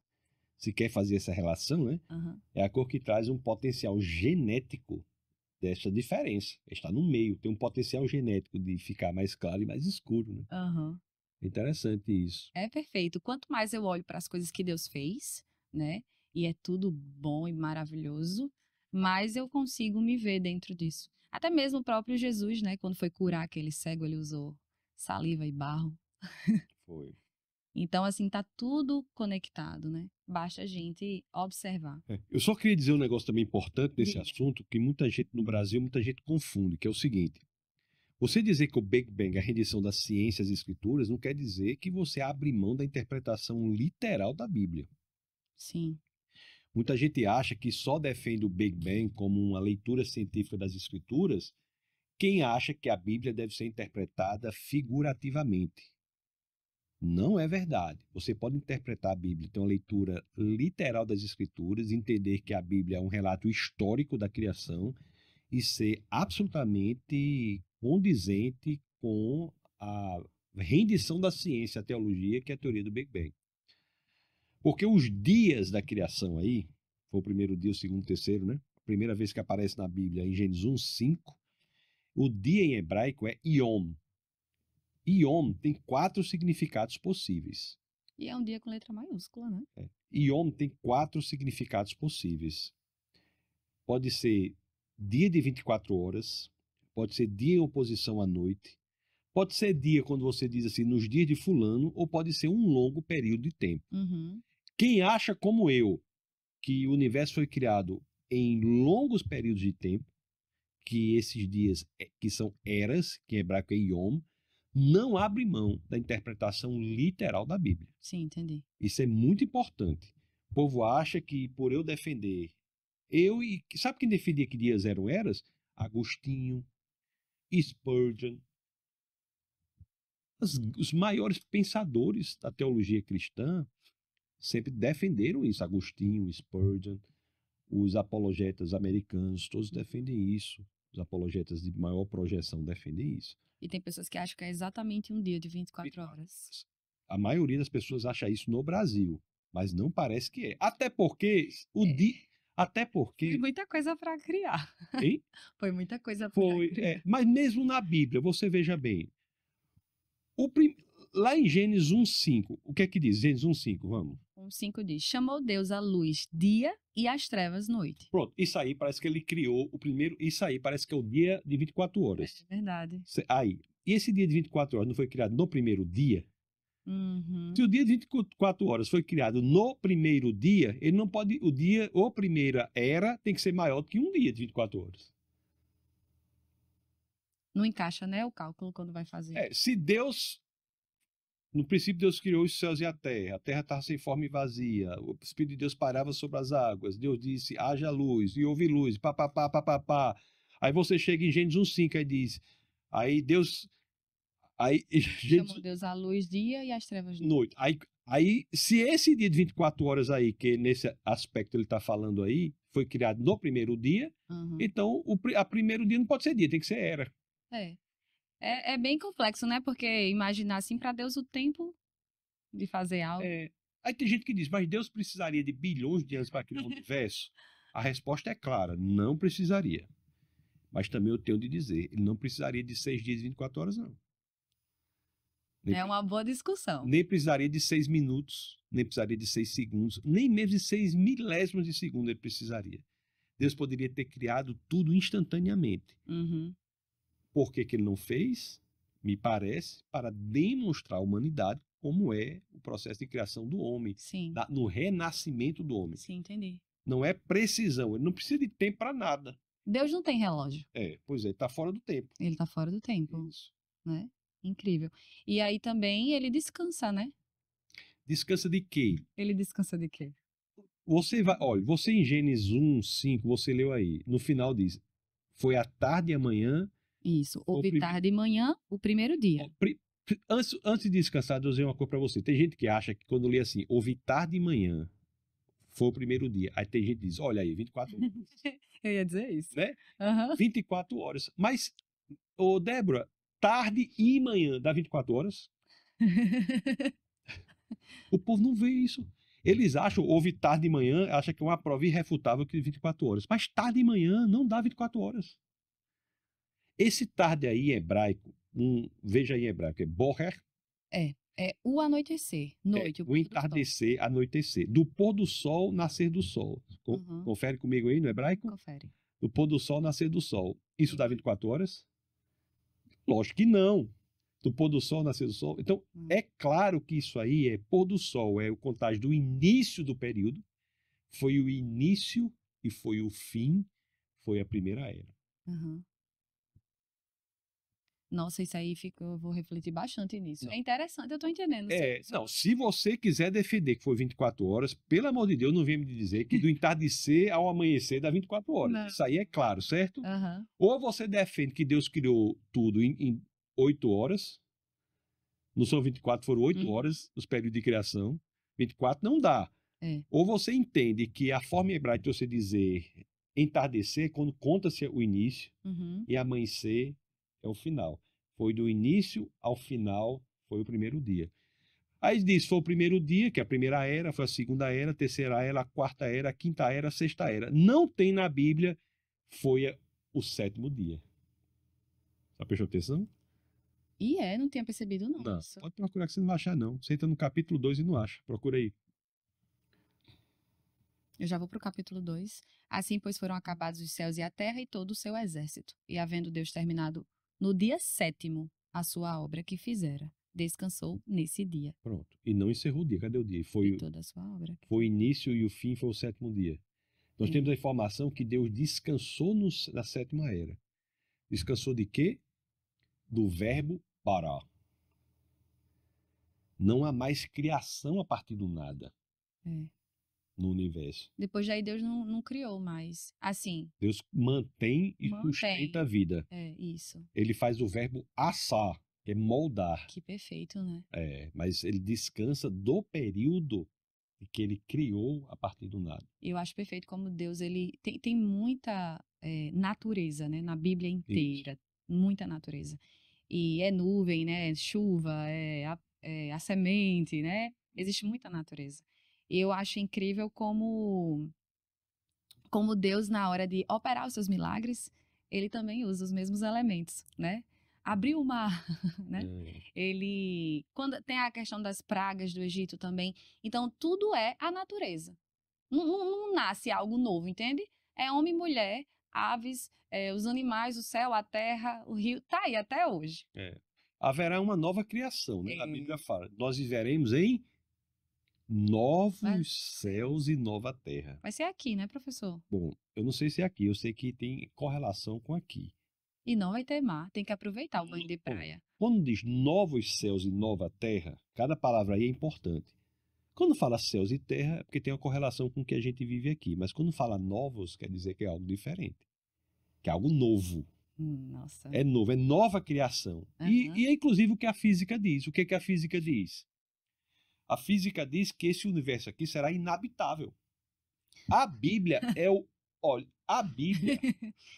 Speaker 2: se quer fazer essa relação, né? Uhum. É a cor que traz um potencial genético dessa diferença. Está no meio, tem um potencial genético de ficar mais claro e mais escuro. Né? Uhum. Interessante isso.
Speaker 1: É perfeito. Quanto mais eu olho para as coisas que Deus fez, né? E é tudo bom e maravilhoso, mais eu consigo me ver dentro disso. Até mesmo o próprio Jesus, né? Quando foi curar aquele cego, ele usou saliva e barro. Foi. Então, assim, tá tudo conectado, né? Basta a gente observar.
Speaker 2: É. Eu só queria dizer um negócio também importante nesse Diga. assunto, que muita gente no Brasil, muita gente confunde, que é o seguinte. Você dizer que o Big Bang é a rendição das ciências e escrituras não quer dizer que você abre mão da interpretação literal da Bíblia. Sim. Muita gente acha que só defende o Big Bang como uma leitura científica das escrituras quem acha que a Bíblia deve ser interpretada figurativamente não é verdade. Você pode interpretar a Bíblia, ter uma leitura literal das Escrituras, entender que a Bíblia é um relato histórico da criação e ser absolutamente condizente com a rendição da ciência a teologia, que é a teoria do Big Bang. Porque os dias da criação aí, foi o primeiro dia, o segundo, o terceiro, né? A primeira vez que aparece na Bíblia, em Gênesis 1, 5, o dia em hebraico é Yom, Iom tem quatro significados possíveis.
Speaker 1: E é um dia com letra maiúscula, né?
Speaker 2: É. tem quatro significados possíveis. Pode ser dia de 24 horas, pode ser dia em oposição à noite, pode ser dia quando você diz assim, nos dias de fulano, ou pode ser um longo período de tempo. Uhum. Quem acha, como eu, que o universo foi criado em longos períodos de tempo, que esses dias é, que são eras, que em hebraico é Yom, não abre mão da interpretação literal da Bíblia. Sim, entendi. Isso é muito importante. O povo acha que por eu defender, eu e sabe quem defendia que dias eram eras? Agostinho, Spurgeon, as, hum. os maiores pensadores da teologia cristã sempre defenderam isso. Agostinho, Spurgeon, os apologetas americanos, todos defendem isso. Os apologetas de maior projeção defendem isso.
Speaker 1: E tem pessoas que acham que é exatamente um dia de 24, 24 horas.
Speaker 2: A maioria das pessoas acha isso no Brasil, mas não parece que é. Até porque o é. dia. Até porque. Foi
Speaker 1: muita coisa para criar.
Speaker 2: Hein? <laughs> Foi muita coisa para criar. É, mas mesmo na Bíblia, você veja bem. O prim lá em Gênesis 1:5, o que é que diz? Gênesis 1:5, vamos.
Speaker 1: 1:5 diz: "Chamou Deus a luz dia e as trevas noite".
Speaker 2: Pronto, isso aí parece que ele criou o primeiro, isso aí parece que é o dia de 24 horas. É verdade. Aí, e esse dia de 24 horas não foi criado no primeiro dia? Uhum. Se o dia de 24 horas foi criado no primeiro dia, ele não pode. O dia, ou primeira era, tem que ser maior do que um dia de 24 horas.
Speaker 1: Não encaixa, né? O cálculo quando vai fazer. É,
Speaker 2: se Deus no princípio, Deus criou os céus e a terra. A terra estava sem forma e vazia. O Espírito de Deus parava sobre as águas. Deus disse: haja luz, e houve luz, pá, pá. Aí você chega em Gênesis 1,5 e diz: aí Deus. Aí, <laughs> Gênesis... Chamou
Speaker 1: Deus a luz dia e as trevas
Speaker 2: noite. noite. Aí, aí, se esse dia de 24 horas aí, que nesse aspecto ele está falando aí, foi criado no primeiro dia, uhum. então o a primeiro dia não pode ser dia, tem que ser era.
Speaker 1: É. É, é bem complexo, né? Porque imaginar assim, para Deus, o tempo de fazer algo. É.
Speaker 2: Aí tem gente que diz, mas Deus precisaria de bilhões de anos para criar o universo? A resposta é clara, não precisaria. Mas também eu tenho de dizer, ele não precisaria de seis dias e 24 horas, não. Nem
Speaker 1: é uma boa discussão.
Speaker 2: Nem precisaria de seis minutos, nem precisaria de seis segundos, nem mesmo de seis milésimos de segundo ele precisaria. Deus poderia ter criado tudo instantaneamente. Uhum. Por que, que ele não fez? Me parece para demonstrar à humanidade como é o processo de criação do homem, Sim. Da, no renascimento do homem. Sim, entendi. Não é precisão, ele não precisa de tempo para nada.
Speaker 1: Deus não tem relógio.
Speaker 2: É, pois é, ele está fora do tempo.
Speaker 1: Ele está fora do tempo. Isso. Né? Incrível. E aí também ele descansa, né?
Speaker 2: Descansa de quê?
Speaker 1: Ele descansa de quê?
Speaker 2: Você vai, olha, você em Gênesis 1, 5, você leu aí, no final diz: Foi a tarde e a manhã isso.
Speaker 1: Optar prim... de manhã, o primeiro dia.
Speaker 2: Antes, antes de descansar, eu dizer uma coisa para você. Tem gente que acha que quando lê assim, tarde de manhã, foi o primeiro dia. Aí tem gente que diz, olha aí, 24 horas. <laughs> eu ia dizer isso. Né? Uhum. 24 horas. Mas, ô Débora, tarde e manhã dá 24 horas? <laughs> o povo não vê isso. Eles acham, ouve tarde e manhã, acha que é uma prova irrefutável que 24 horas. Mas tarde e manhã não dá 24 horas. Esse tarde aí em hebraico, um, veja aí em hebraico, é borrer?
Speaker 1: É, é o anoitecer,
Speaker 2: é noite. É, o, o entardecer, anoitecer. Do pôr do sol, nascer do sol. uhum. Confere comigo aí no hebraico? Confere. Do pôr do sol, nascer do sol. Isso dá 24 uhum. horas? Lógico que não. Do pôr do sol, nascer do sol. Então, uhum. é claro que isso aí é pôr do sol, é o contágio do início do período. Foi o início e foi o fim, foi a primeira era.
Speaker 1: Uhum. Nossa, isso aí fica, eu vou refletir bastante nisso. Não. É interessante, eu estou entendendo.
Speaker 2: É, não, se você quiser defender que foi 24 horas, pelo amor de Deus, não venha me dizer que do entardecer ao amanhecer dá 24 horas. Não. Isso aí é claro, certo? Uhum. Ou você defende que Deus criou tudo em, em 8 horas, não são 24, foram 8 uhum. horas os períodos de criação, 24 não dá. É. Ou você entende que a forma hebraica de você dizer entardecer é quando conta-se o início uhum. e amanhecer é o final. Foi do início ao final, foi o primeiro dia. Aí diz, foi o primeiro dia, que é a primeira era, foi a segunda era, a terceira era, a quarta era, a quinta era, a sexta era. Não tem na Bíblia, foi o sétimo dia. Já prestou atenção?
Speaker 1: E é, não tinha percebido não. não
Speaker 2: pode procurar que você não vai achar não. Você entra no capítulo 2 e não acha. Procura aí.
Speaker 1: Eu já vou para o capítulo 2. Assim, pois, foram acabados os céus e a terra e todo o seu exército. E havendo Deus terminado no dia sétimo a sua obra que fizera. Descansou nesse dia.
Speaker 2: Pronto. E não encerrou o dia. Cadê o dia? Foi, o, toda a sua obra. Foi o início e o fim foi o sétimo dia. Nós é. temos a informação que Deus descansou no, na sétima era. Descansou de quê? Do verbo parar. Não há mais criação a partir do nada. É no universo.
Speaker 1: Depois daí Deus não, não criou mais. Assim.
Speaker 2: Deus mantém e mantém. sustenta a vida.
Speaker 1: É, isso.
Speaker 2: Ele faz o verbo assar, que é moldar. Que
Speaker 1: perfeito, né?
Speaker 2: É, mas ele descansa do período que ele criou a partir do nada.
Speaker 1: Eu acho perfeito como Deus, ele tem, tem muita é, natureza, né? Na Bíblia inteira, isso. muita natureza. E é nuvem, né? É chuva, é a, é a semente, né? Existe muita natureza eu acho incrível como como Deus na hora de operar os seus milagres, ele também usa os mesmos elementos, né? Abriu o mar, <laughs> né? Hum. Ele quando tem a questão das pragas do Egito também. Então tudo é a natureza. Não, não, não nasce algo novo, entende? É homem e mulher, aves, é, os animais, o céu, a terra, o rio, tá aí até hoje.
Speaker 2: É. Haverá uma nova criação, né? É. A Bíblia fala, nós viveremos em novos Mas... céus e nova terra. Vai
Speaker 1: ser é aqui, né, professor?
Speaker 2: Bom, eu não sei se é aqui, eu sei que tem correlação com aqui.
Speaker 1: E não vai ter mar, tem que aproveitar o banho de praia.
Speaker 2: Quando diz novos céus e nova terra, cada palavra aí é importante. Quando fala céus e terra, é porque tem uma correlação com o que a gente vive aqui. Mas quando fala novos, quer dizer que é algo diferente. Que é algo novo.
Speaker 1: Hum, nossa. É
Speaker 2: novo, é nova criação. Uhum. E, e, é inclusive o que a física diz. O que, que a física diz? A física diz que esse universo aqui será inabitável. A Bíblia é o. <laughs> Olha, a Bíblia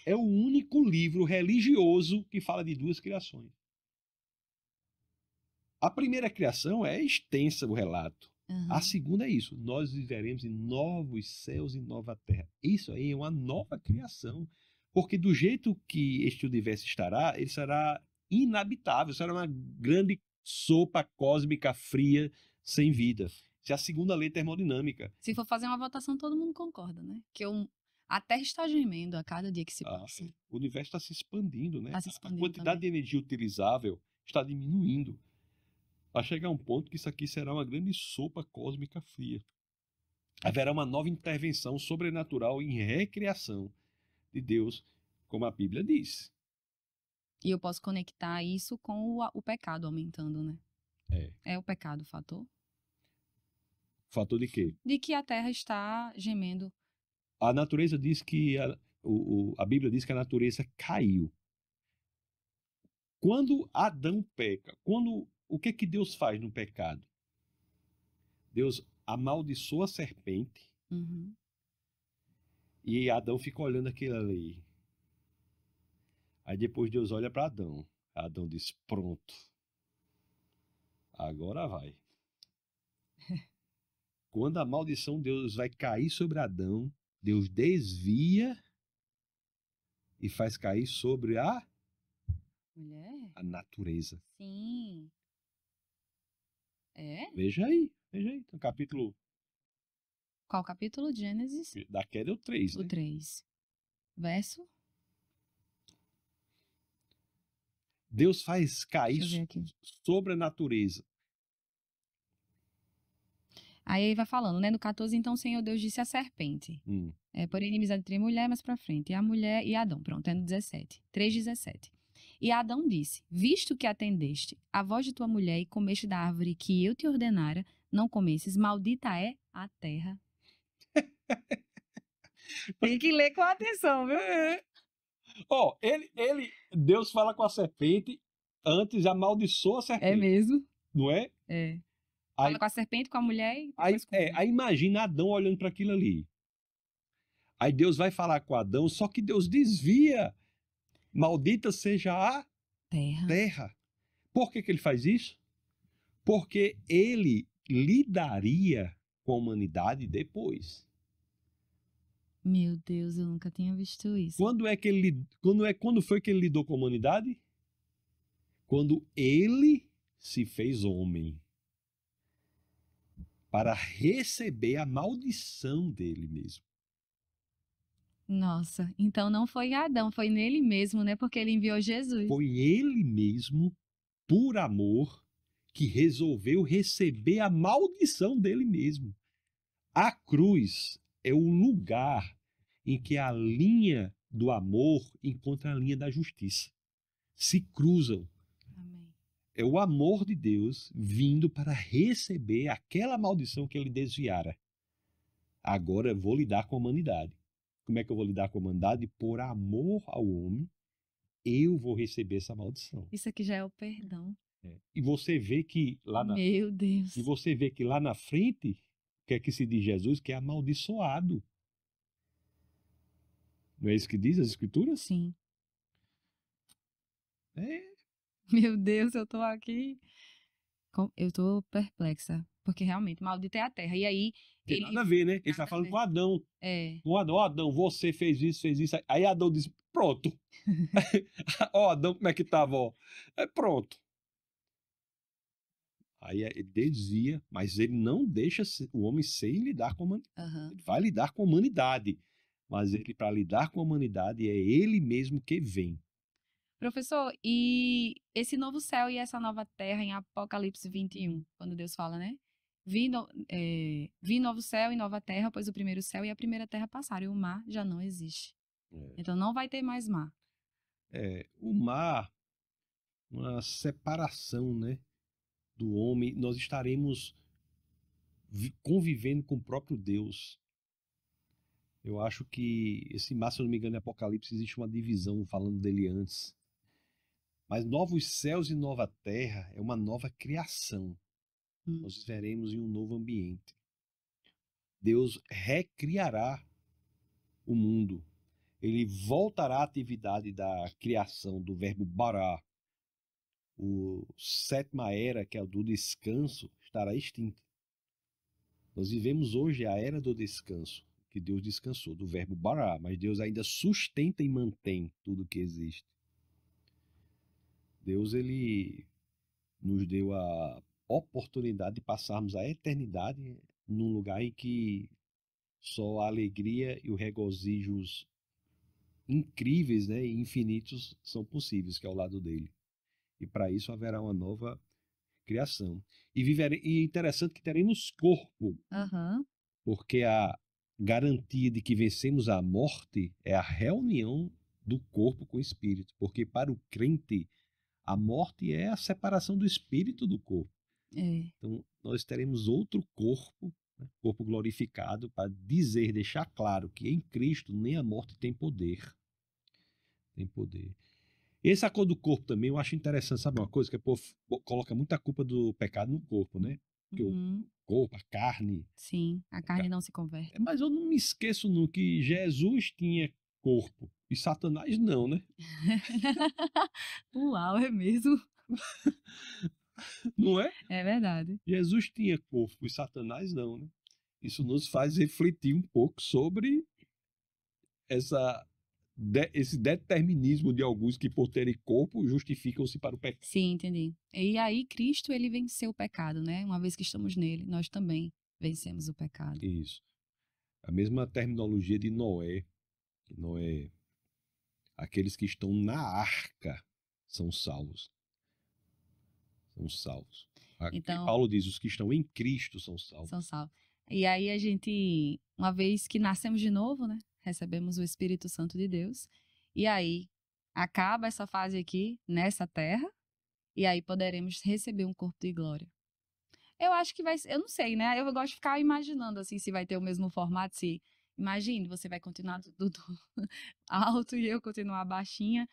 Speaker 2: é o único livro religioso que fala de duas criações. A primeira criação é extensa o relato. Uhum. A segunda é isso. Nós viveremos em novos céus e nova terra. Isso aí é uma nova criação. Porque do jeito que este universo estará, ele será inabitável, será uma grande sopa cósmica fria sem vida. Isso é a segunda lei é termodinâmica.
Speaker 1: Se for fazer uma votação, todo mundo concorda, né? Que eu, a Terra está gemendo a cada dia que se ah, passa. Ah,
Speaker 2: o universo está se expandindo, né? Tá se expandindo a quantidade também. de energia utilizável está diminuindo. Vai chegar um ponto que isso aqui será uma grande sopa cósmica fria. Haverá uma nova intervenção sobrenatural em recriação de Deus, como a Bíblia diz.
Speaker 1: E eu posso conectar isso com o, o pecado aumentando, né? É. É o pecado o
Speaker 2: fator? Fator de quê?
Speaker 1: De que a terra está gemendo.
Speaker 2: A natureza diz que. A, o, o, a Bíblia diz que a natureza caiu. Quando Adão peca, quando o que que Deus faz no pecado? Deus amaldiçoa a serpente uhum. e Adão fica olhando aquilo ali. Aí depois Deus olha para Adão. Adão diz: Pronto, agora vai. <laughs> Quando a maldição de Deus vai cair sobre Adão, Deus desvia e faz cair sobre a mulher, a natureza.
Speaker 1: Sim. É?
Speaker 2: Veja aí, veja aí, capítulo
Speaker 1: Qual capítulo? Gênesis.
Speaker 2: Da queda é o 3, O né?
Speaker 1: 3. Verso
Speaker 2: Deus faz cair sobre a natureza.
Speaker 1: Aí ele vai falando, né? No 14, então o Senhor Deus disse à serpente. Hum. É, por inimizade entre mulher, mas para frente. E a mulher e Adão. Pronto, é no 17. 3,17. E Adão disse: Visto que atendeste a voz de tua mulher e comeste da árvore que eu te ordenara, não comesses, maldita é a terra. <laughs>
Speaker 2: Tem que ler com atenção, viu? É. Ó, oh, ele, ele, Deus fala com a serpente, antes amaldiçoa a é serpente. É mesmo? Não é? É. Aí, fala com a
Speaker 1: serpente, com a mulher e
Speaker 2: aí, com... é, aí imagina Adão olhando para aquilo ali. Aí Deus vai falar com Adão, só que Deus desvia. Maldita seja a terra. terra. Por que, que ele faz isso? Porque ele lidaria com a humanidade depois.
Speaker 1: Meu Deus, eu nunca tinha visto isso.
Speaker 2: Quando é que ele quando é quando foi que ele lidou com a humanidade? Quando ele se fez homem para receber a maldição dele mesmo.
Speaker 1: Nossa, então não foi Adão, foi nele mesmo, né? Porque ele enviou Jesus.
Speaker 2: Foi ele mesmo, por amor, que resolveu receber a maldição dele mesmo. A cruz é o lugar em que a linha do amor encontra a linha da justiça. Se cruzam. Amém. É o amor de Deus vindo para receber aquela maldição que ele desviara. Agora eu vou lidar com a humanidade. Como é que eu vou lidar com a humanidade? Por amor ao homem, eu vou receber essa maldição.
Speaker 1: Isso aqui já é o perdão.
Speaker 2: É. E você vê que lá na Meu Deus. E você vê que lá na frente que é que se diz Jesus? Que é amaldiçoado. Não é isso que diz as escrituras? Sim.
Speaker 1: É. <laughs> Meu Deus, eu estou aqui. Eu estou perplexa. Porque realmente, maldita é a terra. E aí. Tem ele... nada
Speaker 2: a ver, né? Ele está falando com Adão. É. Com Adão, Adão, você fez isso, fez isso. Aí Adão diz: pronto. <laughs> <laughs> ó Adão, como é que estava? Ó? É pronto. Aí é, ele desvia, mas ele não deixa o homem sem lidar com a humanidade. Uhum. Ele vai lidar com a humanidade, mas ele para lidar com a humanidade é ele mesmo que vem.
Speaker 1: Professor, e esse novo céu e essa nova terra em Apocalipse 21, quando Deus fala, né? Vi, no, é, vi novo céu e nova terra, pois o primeiro céu e a primeira terra passaram, e o mar já não existe. É. Então não vai ter mais mar.
Speaker 2: É, o mar, uma separação, né? do homem, nós estaremos convivendo com o próprio Deus. Eu acho que esse máximo, se não me engano, em é Apocalipse existe uma divisão falando dele antes. Mas novos céus e nova terra é uma nova criação. Hum. Nós estaremos em um novo ambiente. Deus recriará o mundo. Ele voltará à atividade da criação do verbo bará, o sétima era, que é a do descanso, estará extinta. Nós vivemos hoje a era do descanso, que Deus descansou, do verbo bará, mas Deus ainda sustenta e mantém tudo que existe. Deus ele nos deu a oportunidade de passarmos a eternidade num lugar em que só a alegria e o regozijos incríveis né, e infinitos são possíveis, que é ao lado dele. E para isso haverá uma nova criação. E, vivere... e é interessante que teremos corpo. Uhum. Porque a garantia de que vencemos a morte é a reunião do corpo com o espírito. Porque para o crente, a morte é a separação do espírito do corpo. É. Então, nós teremos outro corpo, né? corpo glorificado, para dizer, deixar claro que em Cristo nem a morte tem poder. Tem poder. Essa cor do corpo também eu acho interessante, sabe uma coisa? Que o povo coloca muita culpa do pecado no corpo, né? Porque uhum. o corpo, a carne.
Speaker 1: Sim, a carne a... não se converte.
Speaker 2: É, mas eu não me esqueço no que Jesus tinha corpo e Satanás não, né? <laughs>
Speaker 1: Uau, é mesmo. não é? É verdade.
Speaker 2: Jesus tinha corpo e Satanás não, né? Isso nos faz refletir um pouco sobre essa de, esse determinismo de alguns que, por terem corpo, justificam-se para o pecado.
Speaker 1: Sim, entendi. E aí, Cristo, ele venceu o pecado, né? Uma vez que estamos nele, nós também vencemos o pecado.
Speaker 2: Isso. A mesma terminologia de Noé. Noé, aqueles que estão na arca são salvos. São salvos. Aqui, então, Paulo diz: os que estão em Cristo são salvos. São
Speaker 1: salvos. E aí a gente, uma vez que nascemos de novo, né? recebemos o Espírito Santo de Deus. E aí acaba essa fase aqui, nessa terra, e aí poderemos receber um corpo de glória. Eu acho que vai eu não sei, né? Eu gosto de ficar imaginando assim se vai ter o mesmo formato, se imagine, você vai continuar <laughs> do, do alto e eu continuar baixinha,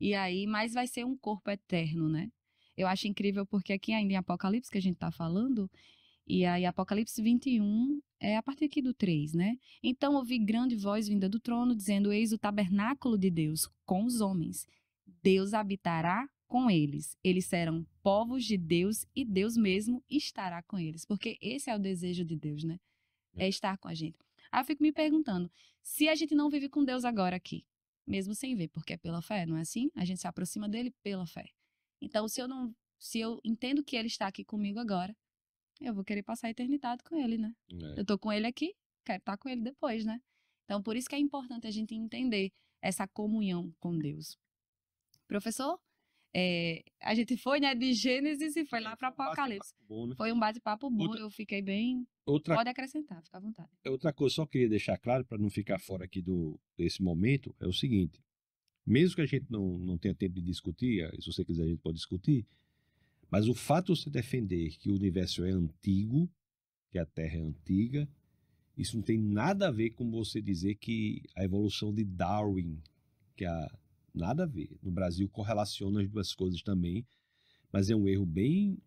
Speaker 1: e aí, mas vai ser um corpo eterno, né? Eu acho incrível porque aqui ainda em Apocalipse que a gente está falando, e aí Apocalipse 21 é a partir aqui do 3, né? Então ouvi grande voz vinda do trono dizendo: Eis o tabernáculo de Deus com os homens. Deus habitará com eles. Eles serão povos de Deus e Deus mesmo estará com eles, porque esse é o desejo de Deus, né? É. é estar com a gente. Aí eu fico me perguntando, se a gente não vive com Deus agora aqui, mesmo sem ver, porque é pela fé, não é assim? A gente se aproxima dele pela fé. Então, se eu não, se eu entendo que ele está aqui comigo agora, eu vou querer passar a eternidade com ele, né? É. Eu tô com ele aqui, quero estar tá com ele depois, né? Então, por isso que é importante a gente entender essa comunhão com Deus. Professor, é, a gente foi, né, de Gênesis e foi é, lá para Apocalipse. Bom, né? Foi um bate-papo bom, outra, eu fiquei bem. Outra, Pode acrescentar, fica à vontade.
Speaker 2: É, outra coisa, só queria deixar claro, para não ficar fora aqui do, desse momento, é o seguinte: mesmo que a gente não, não tenha tempo de discutir, eh, se você quiser, a gente pode discutir, mas o fato de você defender que o universo é antigo, que a Terra é antiga, isso não tem nada a ver com você dizer que a evolução de Darwin, que há nada a ver. No Brasil correlaciona as duas coisas também, mas é um erro bem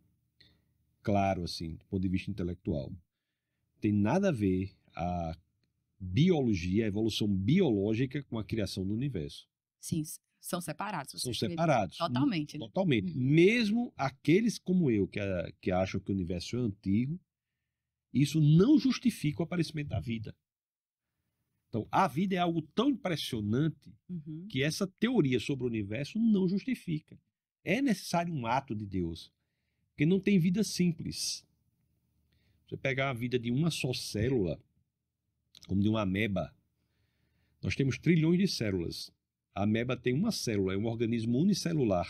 Speaker 2: claro assim, do ponto de vista intelectual. Tem nada a ver a biologia, a evolução biológica com a criação do universo. Sim,
Speaker 1: são separados. São separados. Hum, totalmente. Né? Totalmente.
Speaker 2: Uhum. Mesmo aqueles como eu que, eh, que acham que o universo é antigo, isso não justifica o aparecimento da vida. Então, a vida é algo tão impressionante uhum. que essa teoria sobre o universo não justifica. É necessário um ato de Deus, porque não tem vida simples. Você pegar a vida de uma só célula, como de uma ameba, nós temos trilhões de células. A ameba tem uma célula, é um organismo unicelular.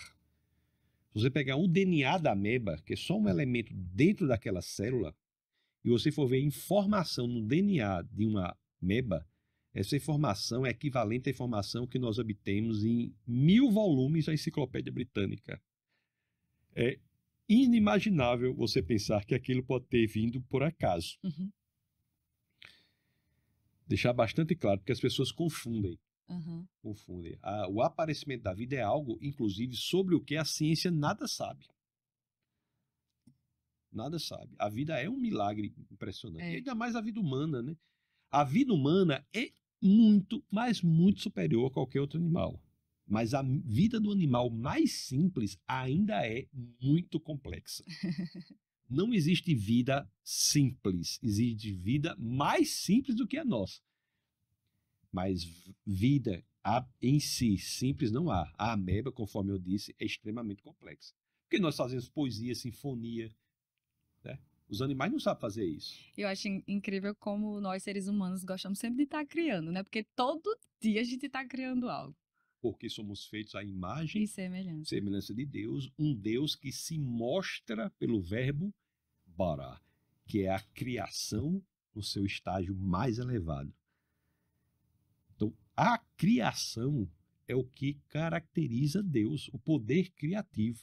Speaker 2: Se você pegar um DNA da ameba, que é só um elemento dentro daquela célula, e você for ver a informação no DNA de uma ameba, essa informação é equivalente à informação que nós obtemos em mil volumes da Enciclopédia Britânica. É inimaginável você pensar que aquilo pode ter vindo por acaso. Uhum. Deixar bastante claro, porque as pessoas confundem. Uhum. Confundem. o aparecimento da vida é algo, inclusive, sobre o que a ciência nada sabe. Nada sabe. A vida é um milagre impressionante. É. E ainda mais a vida humana, né? A vida humana é muito, mas muito superior a qualquer outro animal. Mas a vida do animal mais simples ainda é muito complexa. <laughs> Não existe vida simples, existe vida mais simples do que a nossa. Mas vida em si simples não há. A ameba, conforme eu disse, é extremamente complexa. Porque nós fazemos poesia, sinfonia, né? Os animais não sabem fazer isso.
Speaker 1: Eu acho incrível como nós, seres humanos, gostamos sempre de estar tá criando, né? Porque todo dia a gente está criando algo.
Speaker 2: Porque somos feitos à imagem e semelhança. semelhança de Deus, um Deus que se mostra pelo verbo bará, que é a criação no seu estágio mais elevado. A criação é o que caracteriza Deus, o poder criativo.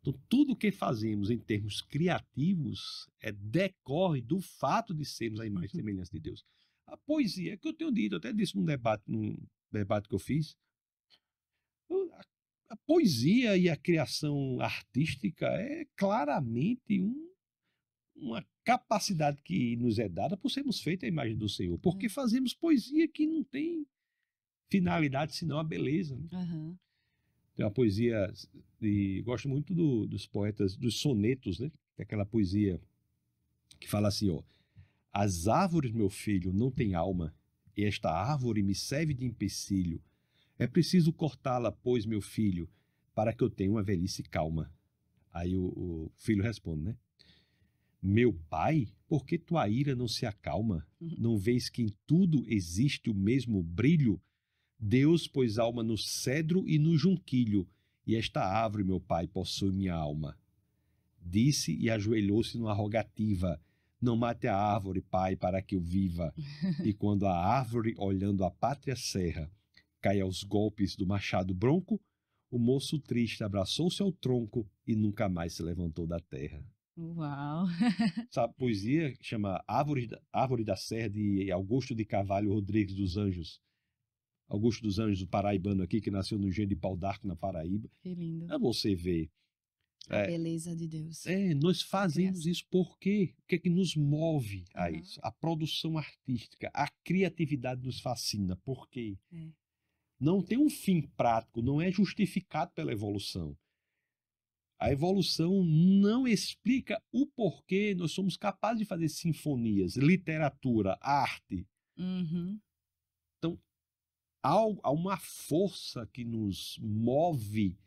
Speaker 2: Então, tudo o que fazemos em termos criativos é decorre do fato de sermos a imagem e uhum. semelhança de Deus. A poesia, é que eu tenho dito, eu até disse num debate, num debate que eu fiz, a, a poesia e a criação artística é claramente um uma capacidade que nos é dada por sermos feitos à imagem do Senhor, porque é. fazemos poesia que não tem finalidade senão a beleza.
Speaker 1: Né? Uhum.
Speaker 2: Tem uma poesia, de, gosto muito do, dos poetas, dos sonetos, né? Tem aquela poesia que fala assim, ó, as árvores, meu filho, não têm alma, e esta árvore me serve de empecilho. É preciso cortá-la, pois, meu filho, para que eu tenha uma velhice calma. Aí o, o filho responde, né? Meu pai, por que tua ira não se acalma? Uhum. Não vês que em tudo existe o mesmo brilho? Deus pôs alma no cedro e no junquilho, e esta árvore, meu pai, possui minha alma. Disse e ajoelhou-se numa rogativa: Não mate a árvore, pai, para que eu viva. <laughs> e quando a árvore, olhando a pátria serra, cai aos golpes do machado bronco, o moço triste abraçou-se ao tronco e nunca mais se levantou da terra.
Speaker 1: Uau! <laughs>
Speaker 2: Sabe, poesia chama Árvore, Árvore da Serra de Augusto de Carvalho Rodrigues dos Anjos. Augusto dos Anjos, paraibano aqui, que nasceu no Engenho de Pau d'Arco, na Paraíba. Que lindo. É você ver. A é,
Speaker 1: beleza de Deus.
Speaker 2: É, nós fazemos isso porque o que é que nos move a uhum. isso? A produção artística, a criatividade nos fascina. Por quê? É. Não tem um fim prático, não é justificado pela evolução. A evolução não explica o porquê nós somos capazes de fazer sinfonias, literatura, arte.
Speaker 1: Uhum.
Speaker 2: Então, há, uma força que nos move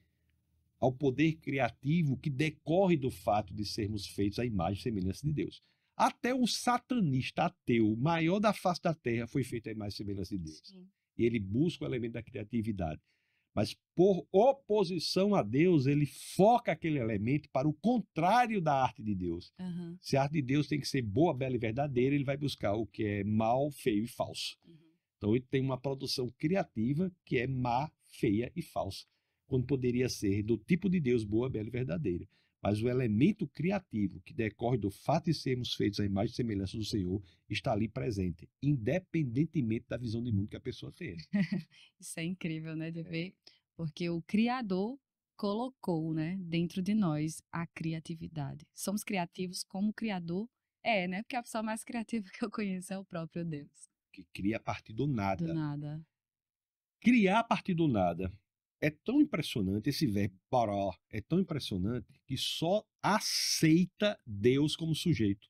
Speaker 2: ao poder criativo que decorre do fato de sermos feitos à imagem e semelhança de Deus. Até o satanista ateu, maior da face da terra, foi feito à imagem e semelhança de Deus. Sim. E ele busca o elemento da criatividade. Mas por oposição a Deus, ele foca aquele elemento para o contrário da arte de Deus. Uhum. Se a arte de Deus tem que ser boa, bela e verdadeira, ele vai buscar o que é mal, feio e falso. Uhum. Então ele tem uma produção criativa que é má, feia e falsa, quando poderia ser do tipo de Deus boa, bela e verdadeira mas o elemento criativo que decorre do fato de sermos feitos à imagem e semelhança do Senhor está ali presente, independentemente da visão de mundo que a pessoa tem. <laughs>
Speaker 1: Isso é incrível, né, de é. ver? Porque o Criador colocou, né, dentro de nós a criatividade. Somos criativos como o Criador é, né? Porque a pessoa mais criativa <laughs> que eu conheço é o próprio Deus.
Speaker 2: Que cria a partir do nada. Do nada. Criar a partir do nada é tão impressionante, esse verbo bará é tão impressionante que só aceita Deus como sujeito.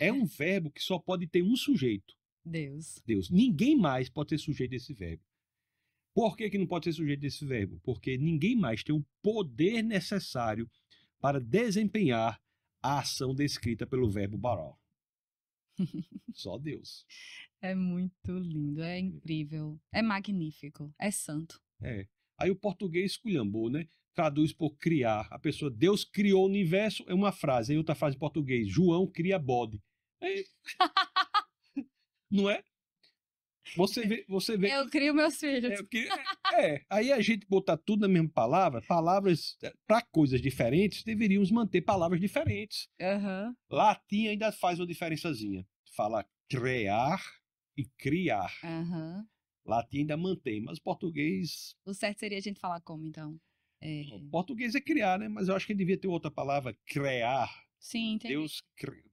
Speaker 2: É um <laughs> verbo que só pode ter um sujeito. Deus. Deus. Ninguém mais pode ser sujeito desse verbo. Por que, que não pode ser sujeito desse verbo? Porque ninguém mais tem o poder necessário para desempenhar a ação descrita pelo verbo bará. Só Deus. <laughs>
Speaker 1: É muito lindo, é incrível, é magnífico, é santo.
Speaker 2: É. Aí o português esculhambou, né? Traduz por criar. A pessoa, Deus criou o universo, é uma frase. Aí outra frase em português, João cria bode. É. Não é? Você vê, você vê. Eu crio meus é, filhos. <laughs> É, crio... é, aí a gente botar tudo na mesma palavra, palavras eh, para coisas diferentes, deveríamos manter palavras diferentes. Uhum. Latim ainda faz uma diferençazinha. Fala crear e criar. Uhum. Latim ainda mantém, mas o português.
Speaker 1: O certo seria a gente falar como, então?
Speaker 2: É... O português é criar, né? Mas eu acho que devia ter outra palavra, criar.
Speaker 1: Sim, entendi. Deus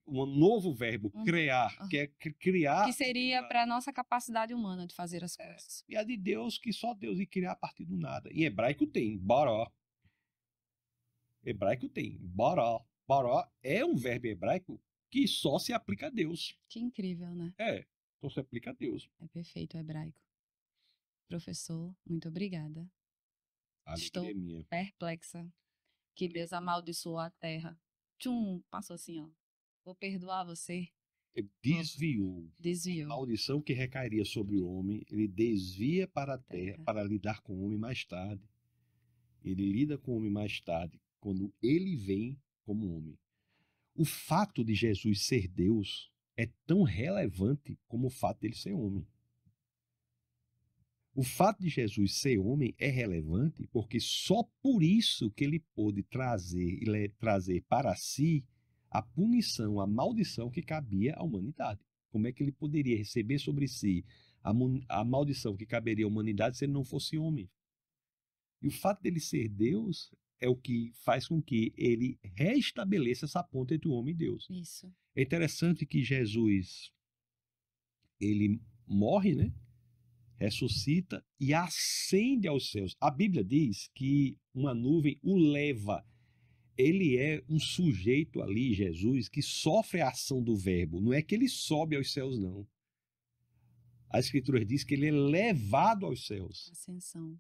Speaker 2: um novo verbo, uhum. criar, uhum. que é criar. Que
Speaker 1: seria para a nossa capacidade
Speaker 2: humana de fazer as é. coisas. É, e a de Deus, que só Deus ia criar a partir do nada. Em hebraico tem, baró. Hebraico tem, baró. Baró é um verbo hebraico que só se aplica a Deus. Que incrível, né? É, só se aplica a Deus. É perfeito
Speaker 1: o hebraico. Professor, muito obrigada.
Speaker 2: Alegria Estou é minha.
Speaker 1: perplexa que Deus amaldiçoou a terra. Tchum, passou assim, ó. Vou perdoar você.
Speaker 2: Desviou. Desviou. A maldição que recairia sobre o homem, ele desvia para a terra, terra para lidar com o homem mais tarde. Ele lida com o homem mais tarde, quando ele vem como homem. O fato de Jesus ser Deus é tão relevante como o fato dele ser homem. O fato de Jesus ser homem é relevante porque só por isso que ele pôde trazer, ele, trazer para si a punição, a maldição que cabia à humanidade. Como é que ele poderia receber sobre si a, a maldição que caberia à humanidade se ele não fosse homem? E o fato dele ser Deus é o que faz com que ele restabeleça essa ponta entre o homem e Deus. Isso. É interessante que Jesus ele morre, né? ressuscita e ascende aos céus. A Bíblia diz que uma nuvem o leva. Ele é um sujeito ali, Jesus, que sofre a ação do Verbo. Não é que ele sobe aos céus, não. A Escritura diz que ele é levado aos céus.
Speaker 1: Ascensão.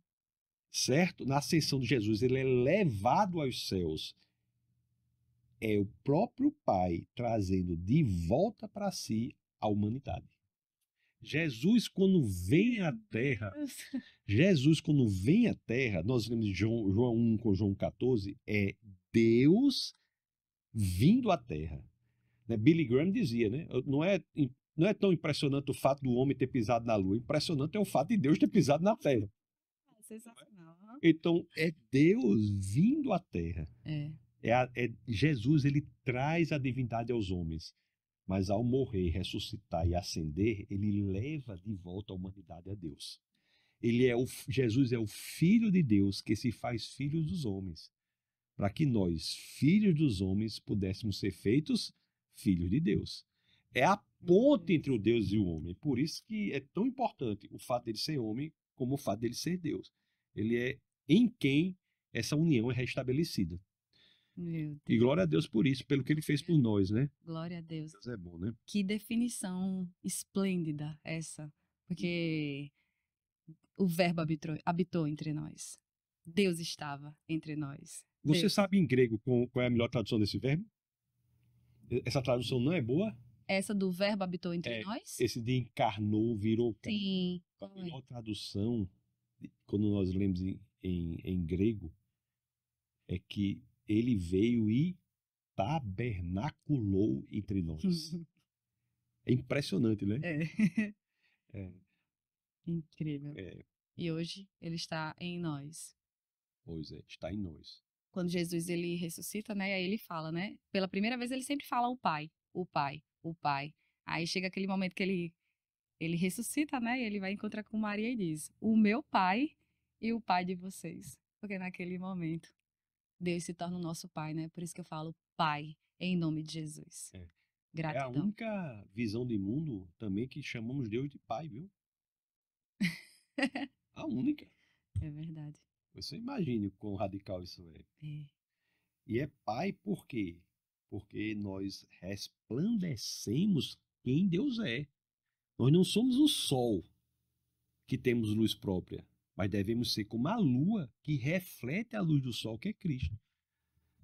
Speaker 2: Certo? Na ascensão de Jesus, ele é levado aos céus. É o próprio Pai trazendo de volta para si a humanidade. Jesus, quando vem à Terra, Jesus, quando vem à Terra, nós lemos João, João 1 com João 14, é Deus vindo à Terra. Né? Billy Graham dizia, né? Não é, não é tão impressionante o fato do homem ter pisado na Lua, impressionante é o fato de Deus ter pisado na Terra.
Speaker 1: É, é é?
Speaker 2: Então, é Deus vindo à Terra. É. É, a, é Jesus, ele traz a divindade aos homens. Mas ao morrer, ressuscitar e ascender, ele leva de volta a humanidade a Deus. Ele é o, Jesus é o Filho de Deus que se faz filho dos homens, para que nós, filhos dos homens, pudéssemos ser feitos filhos de Deus. É a ponte uhum. entre o Deus e o homem. Por isso que é tão importante o fato dele ser homem como o fato dele ser Deus. Ele é em quem essa união é restabelecida. E glória a Deus por isso, pelo que ele fez é. por nós, né?
Speaker 1: Glória a Deus. Deus é bom, né? Que definição esplêndida essa, porque o verbo habitou, habitou entre nós. Deus estava entre nós.
Speaker 2: Você Deus. sabe em grego qual é a melhor tradução desse verbo? Essa tradução não é boa?
Speaker 1: Essa do verbo habitou entre é, nós?
Speaker 2: Esse de encarnou, virou. Sim. A é? melhor tradução, quando nós lemos em, em, em grego, é que ele veio e tabernaculou entre nós. é impressionante, né? É. é. <laughs> Incrível. É.
Speaker 1: E hoje ele está em nós.
Speaker 2: Pois é, está em nós.
Speaker 1: Quando Jesus ele ressuscita, né? Aí ele fala, né? Pela primeira vez ele sempre fala o Pai, o Pai, o Pai. Aí chega aquele momento que ele ele ressuscita, né? E ele vai encontrar com Maria e diz: "O meu Pai e o Pai de vocês". Porque naquele momento Deus se torna o nosso Pai, né? Por isso que eu falo Pai, em nome de Jesus. É. Gratidão. É a
Speaker 2: única visão de mundo também que chamamos Deus de Pai, viu? <laughs> a única. É verdade. Você imagine o quão radical isso é. é. E é Pai por quê? Porque nós resplandecemos quem Deus é. Nós não somos o sol que temos luz própria mas devemos ser como a lua que reflete a luz do sol, que é Cristo.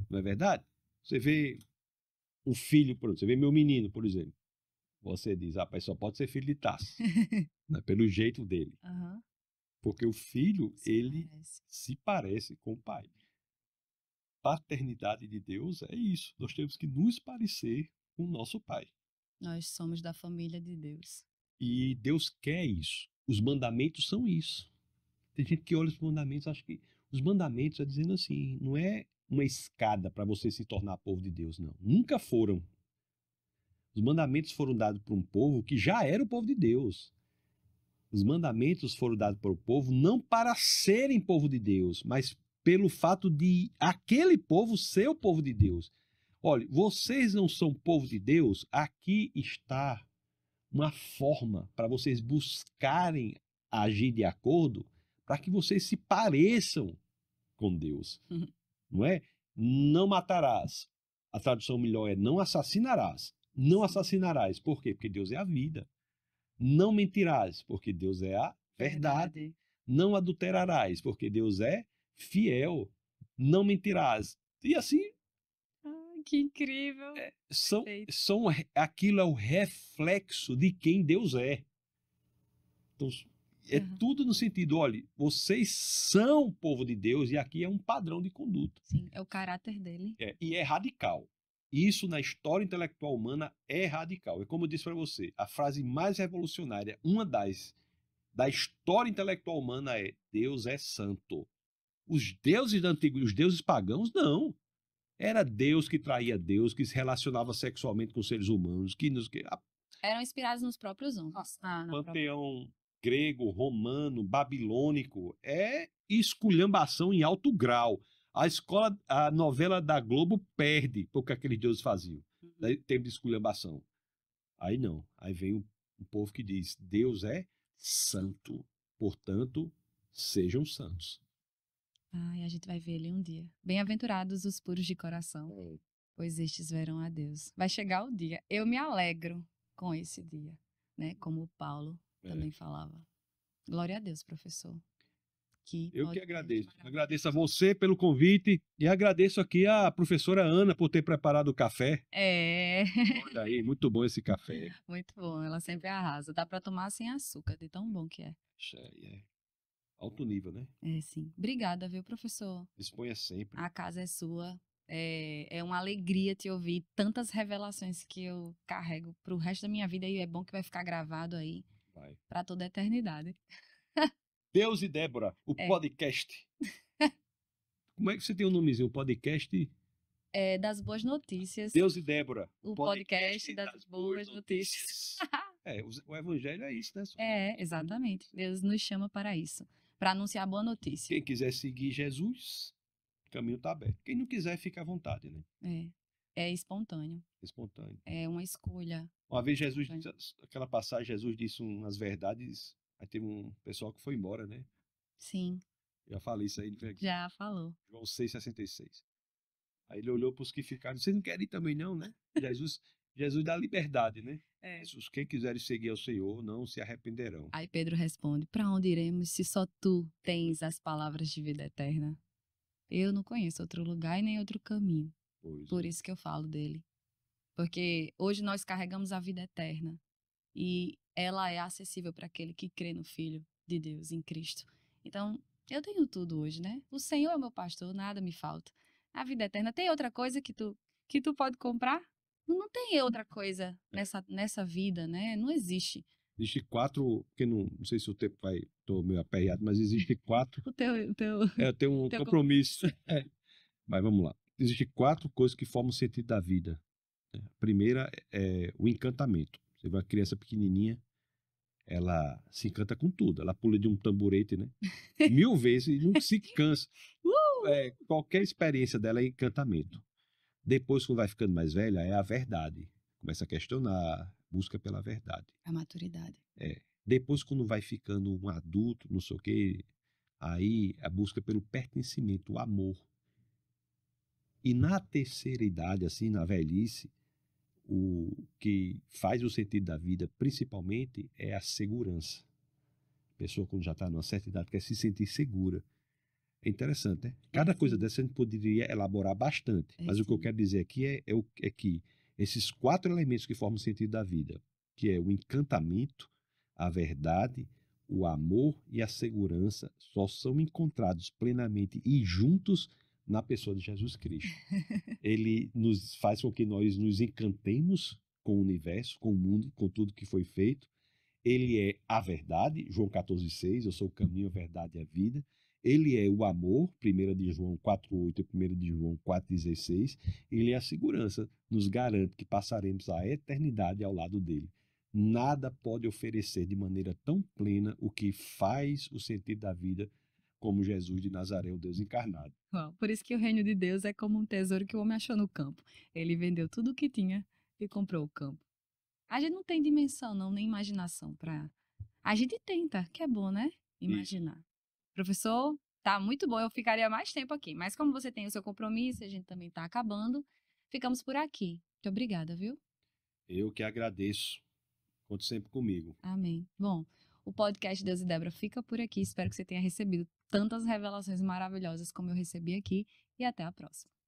Speaker 2: Não é verdade? Você vê um filho, por exemplo, você vê meu menino, por exemplo. Você diz, rapaz, ah, só pode ser filho de Tass, <laughs> né, pelo jeito dele. Uhum. Porque o filho, se ele parece. se parece com o pai. Paternidade de Deus é isso. Nós temos que nos parecer com o nosso pai.
Speaker 1: Nós somos da família de Deus.
Speaker 2: E Deus quer isso. Os mandamentos são isso. Tem gente que olha os mandamentos, acha que os mandamentos é dizendo assim, não é uma escada para você se tornar povo de Deus, não. Nunca foram. Os mandamentos foram dados para um povo que já era o povo de Deus. Os mandamentos foram dados para o povo não para serem povo de Deus, mas pelo fato de aquele povo ser o povo de Deus. Olha, vocês não são povo de Deus, aqui está uma forma para vocês buscarem agir de acordo para que vocês se pareçam com Deus. Uhum. Não é? Não matarás. A tradução melhor é não assassinarás. Não assassinarás. Por quê? Porque Deus é a vida. Não mentirás, porque Deus é a verdade. verdade. Não adulterarás, porque Deus é fiel. Não mentirás. E assim. Ah, que incrível. É, são, são, é, aquilo é o reflexo de quem Deus é. Então, é uhum. tudo no sentido, olha, vocês são povo de Deus e aqui é um padrão de conduta. Sim,
Speaker 1: é o caráter dele.
Speaker 2: É, e é radical. Isso na história intelectual humana é radical. E como eu disse para você, a frase mais revolucionária, uma das da história intelectual humana é Deus é santo. Os deuses da antiguidade, os deuses pagãos, não. Era Deus que traía Deus, que se relacionava sexualmente com seres humanos, que nos.
Speaker 1: Eram inspirados nos próprios homens. Ah,
Speaker 2: Panteão grego, romano, babilônico. É esculhambação em alto grau. A escola, a novela da Globo perde porque aqueles deuses faziam. Uhum. Tempo de esculhambação. Aí não. Aí vem um, um povo que diz: Deus é santo. Portanto, sejam santos.
Speaker 1: Ai, a gente vai ver ele um dia. Bem-aventurados os puros de coração, é. pois estes verão a Deus. Vai chegar o dia. Eu me alegro com esse dia, né? Como Paulo é. também falava. Glória a Deus, professor.
Speaker 2: Que eu que agradeço. Agradeço a você pelo convite e agradeço aqui a professora Ana por ter preparado o café.
Speaker 1: É.
Speaker 2: Olha aí, muito bom esse café. <laughs>
Speaker 1: Muito bom, ela sempre arrasa. Dá para tomar sem açúcar, de tão bom que é.
Speaker 2: é. Alto nível, né? É, sim.
Speaker 1: Obrigada, viu, professor?
Speaker 2: Disponha sempre.
Speaker 1: A casa é sua. É, é uma alegria te ouvir tantas revelações que eu carrego para o resto da minha vida e é bom que vai ficar gravado aí. Para toda a eternidade.
Speaker 2: Deus e Débora, o é. podcast. Como é que você tem o um nomezinho? O podcast?
Speaker 1: É, das Boas Notícias.
Speaker 2: Deus e Débora.
Speaker 1: O podcast, podcast
Speaker 2: das, das, Boas, boas Notícias. notícias. é, o, evangelho é isso, né?
Speaker 1: É, exatamente. Deus nos chama para isso. Para anunciar a boa
Speaker 2: notícia. Quem quiser seguir Jesus, o caminho está aberto. Quem não quiser, fica à vontade, né?
Speaker 1: É. É espontâneo. Espontâneo. É uma escolha.
Speaker 2: Uma vez Jesus, aquela passagem, Jesus disse umas verdades, aí teve um pessoal que foi embora, né? Sim. Já falei isso aí.
Speaker 1: Já falou.
Speaker 2: João 6,66. Aí ele olhou para os que ficaram, vocês não querem ir também não, né? Jesus, Jesus dá liberdade, né? <laughs> É. Os quem quiserem seguir ao Senhor não se arrependerão. Aí
Speaker 1: Pedro responde: Para onde iremos se só tu tens as palavras de vida eterna? Eu não conheço outro lugar e nem outro caminho. Pois Por é. isso que eu falo dele. Porque hoje nós carregamos a vida eterna e ela é acessível para aquele que crê no Filho de Deus, em Cristo. Então, eu tenho tudo hoje, né? O Senhor é meu pastor, nada me falta. A vida eterna. Tem outra coisa que tu, que tu pode comprar? Não tem hum. outra coisa é. nessa, nessa vida, né? Não existe.
Speaker 2: Existe quatro, que não, não sei se o tempo vai, tô meio aperreado, mas <laughs> existe quatro.
Speaker 1: O teu, o teu. É, eu
Speaker 2: tenho <laughs> um teu compromisso. compromisso. É. Mas vamos lá existem quatro coisas que formam o sentido da vida. Né. A primeira é, é o encantamento. Você vê uma criança pequenininha, ela se encanta com tudo. Ela pula de um tamborete, né? Mil vezes e não se cansa. <laughs> Uh! É, qualquer experiência dela é encantamento. Depois, quando vai ficando mais velha, é a verdade. Começa a questionar, busca pela verdade.
Speaker 1: A maturidade.
Speaker 2: É. Depois, quando vai ficando um adulto, não sei o quê, aí a busca pelo pertencimento, o amor. E na terceira idade, assim, na velhice, o que faz o sentido da vida, principalmente, é a segurança. A pessoa, quando já está numa certa idade, quer se sentir segura. É interessante, né? Cada coisa uhum. dessa a gente poderia elaborar bastante. mas o que eu uhum. quero dizer aqui é, é, é que esses quatro elementos que formam o sentido da vida, que é o encantamento, a verdade, o amor e a segurança, só são encontrados plenamente e juntos na pessoa de Jesus Cristo. Ele nos faz com que nós nos encantemos com o universo, com o mundo, com tudo que foi feito. Ele é a verdade, João 14,6, eu sou o caminho, a verdade e a vida. Ele é o amor, 1 de João 4,8 e 1 de João 4,16. Ele é a segurança, nos garante que passaremos a eternidade ao lado dele. Nada pode oferecer de maneira tão plena o que faz o sentido da vida como Jesus de Nazaré, o Deus encarnado.
Speaker 1: Por isso que o reino de Deus é como um tesouro que o homem achou no campo. Ele vendeu tudo o que tinha e comprou o campo. A gente não tem dimensão, não, nem imaginação para. A gente tenta, que é bom, né? Imaginar. Isso. Professor, tá muito bom, eu ficaria mais tempo aqui. Mas como você tem o seu compromisso, a gente também está acabando, ficamos por aqui. Muito obrigada, viu?
Speaker 2: Eu que agradeço. Conte sempre comigo.
Speaker 1: Amém. Bom, o podcast Deus e Débora fica por aqui. Espero que você tenha recebido tantas revelações maravilhosas como eu recebi aqui e até a próxima.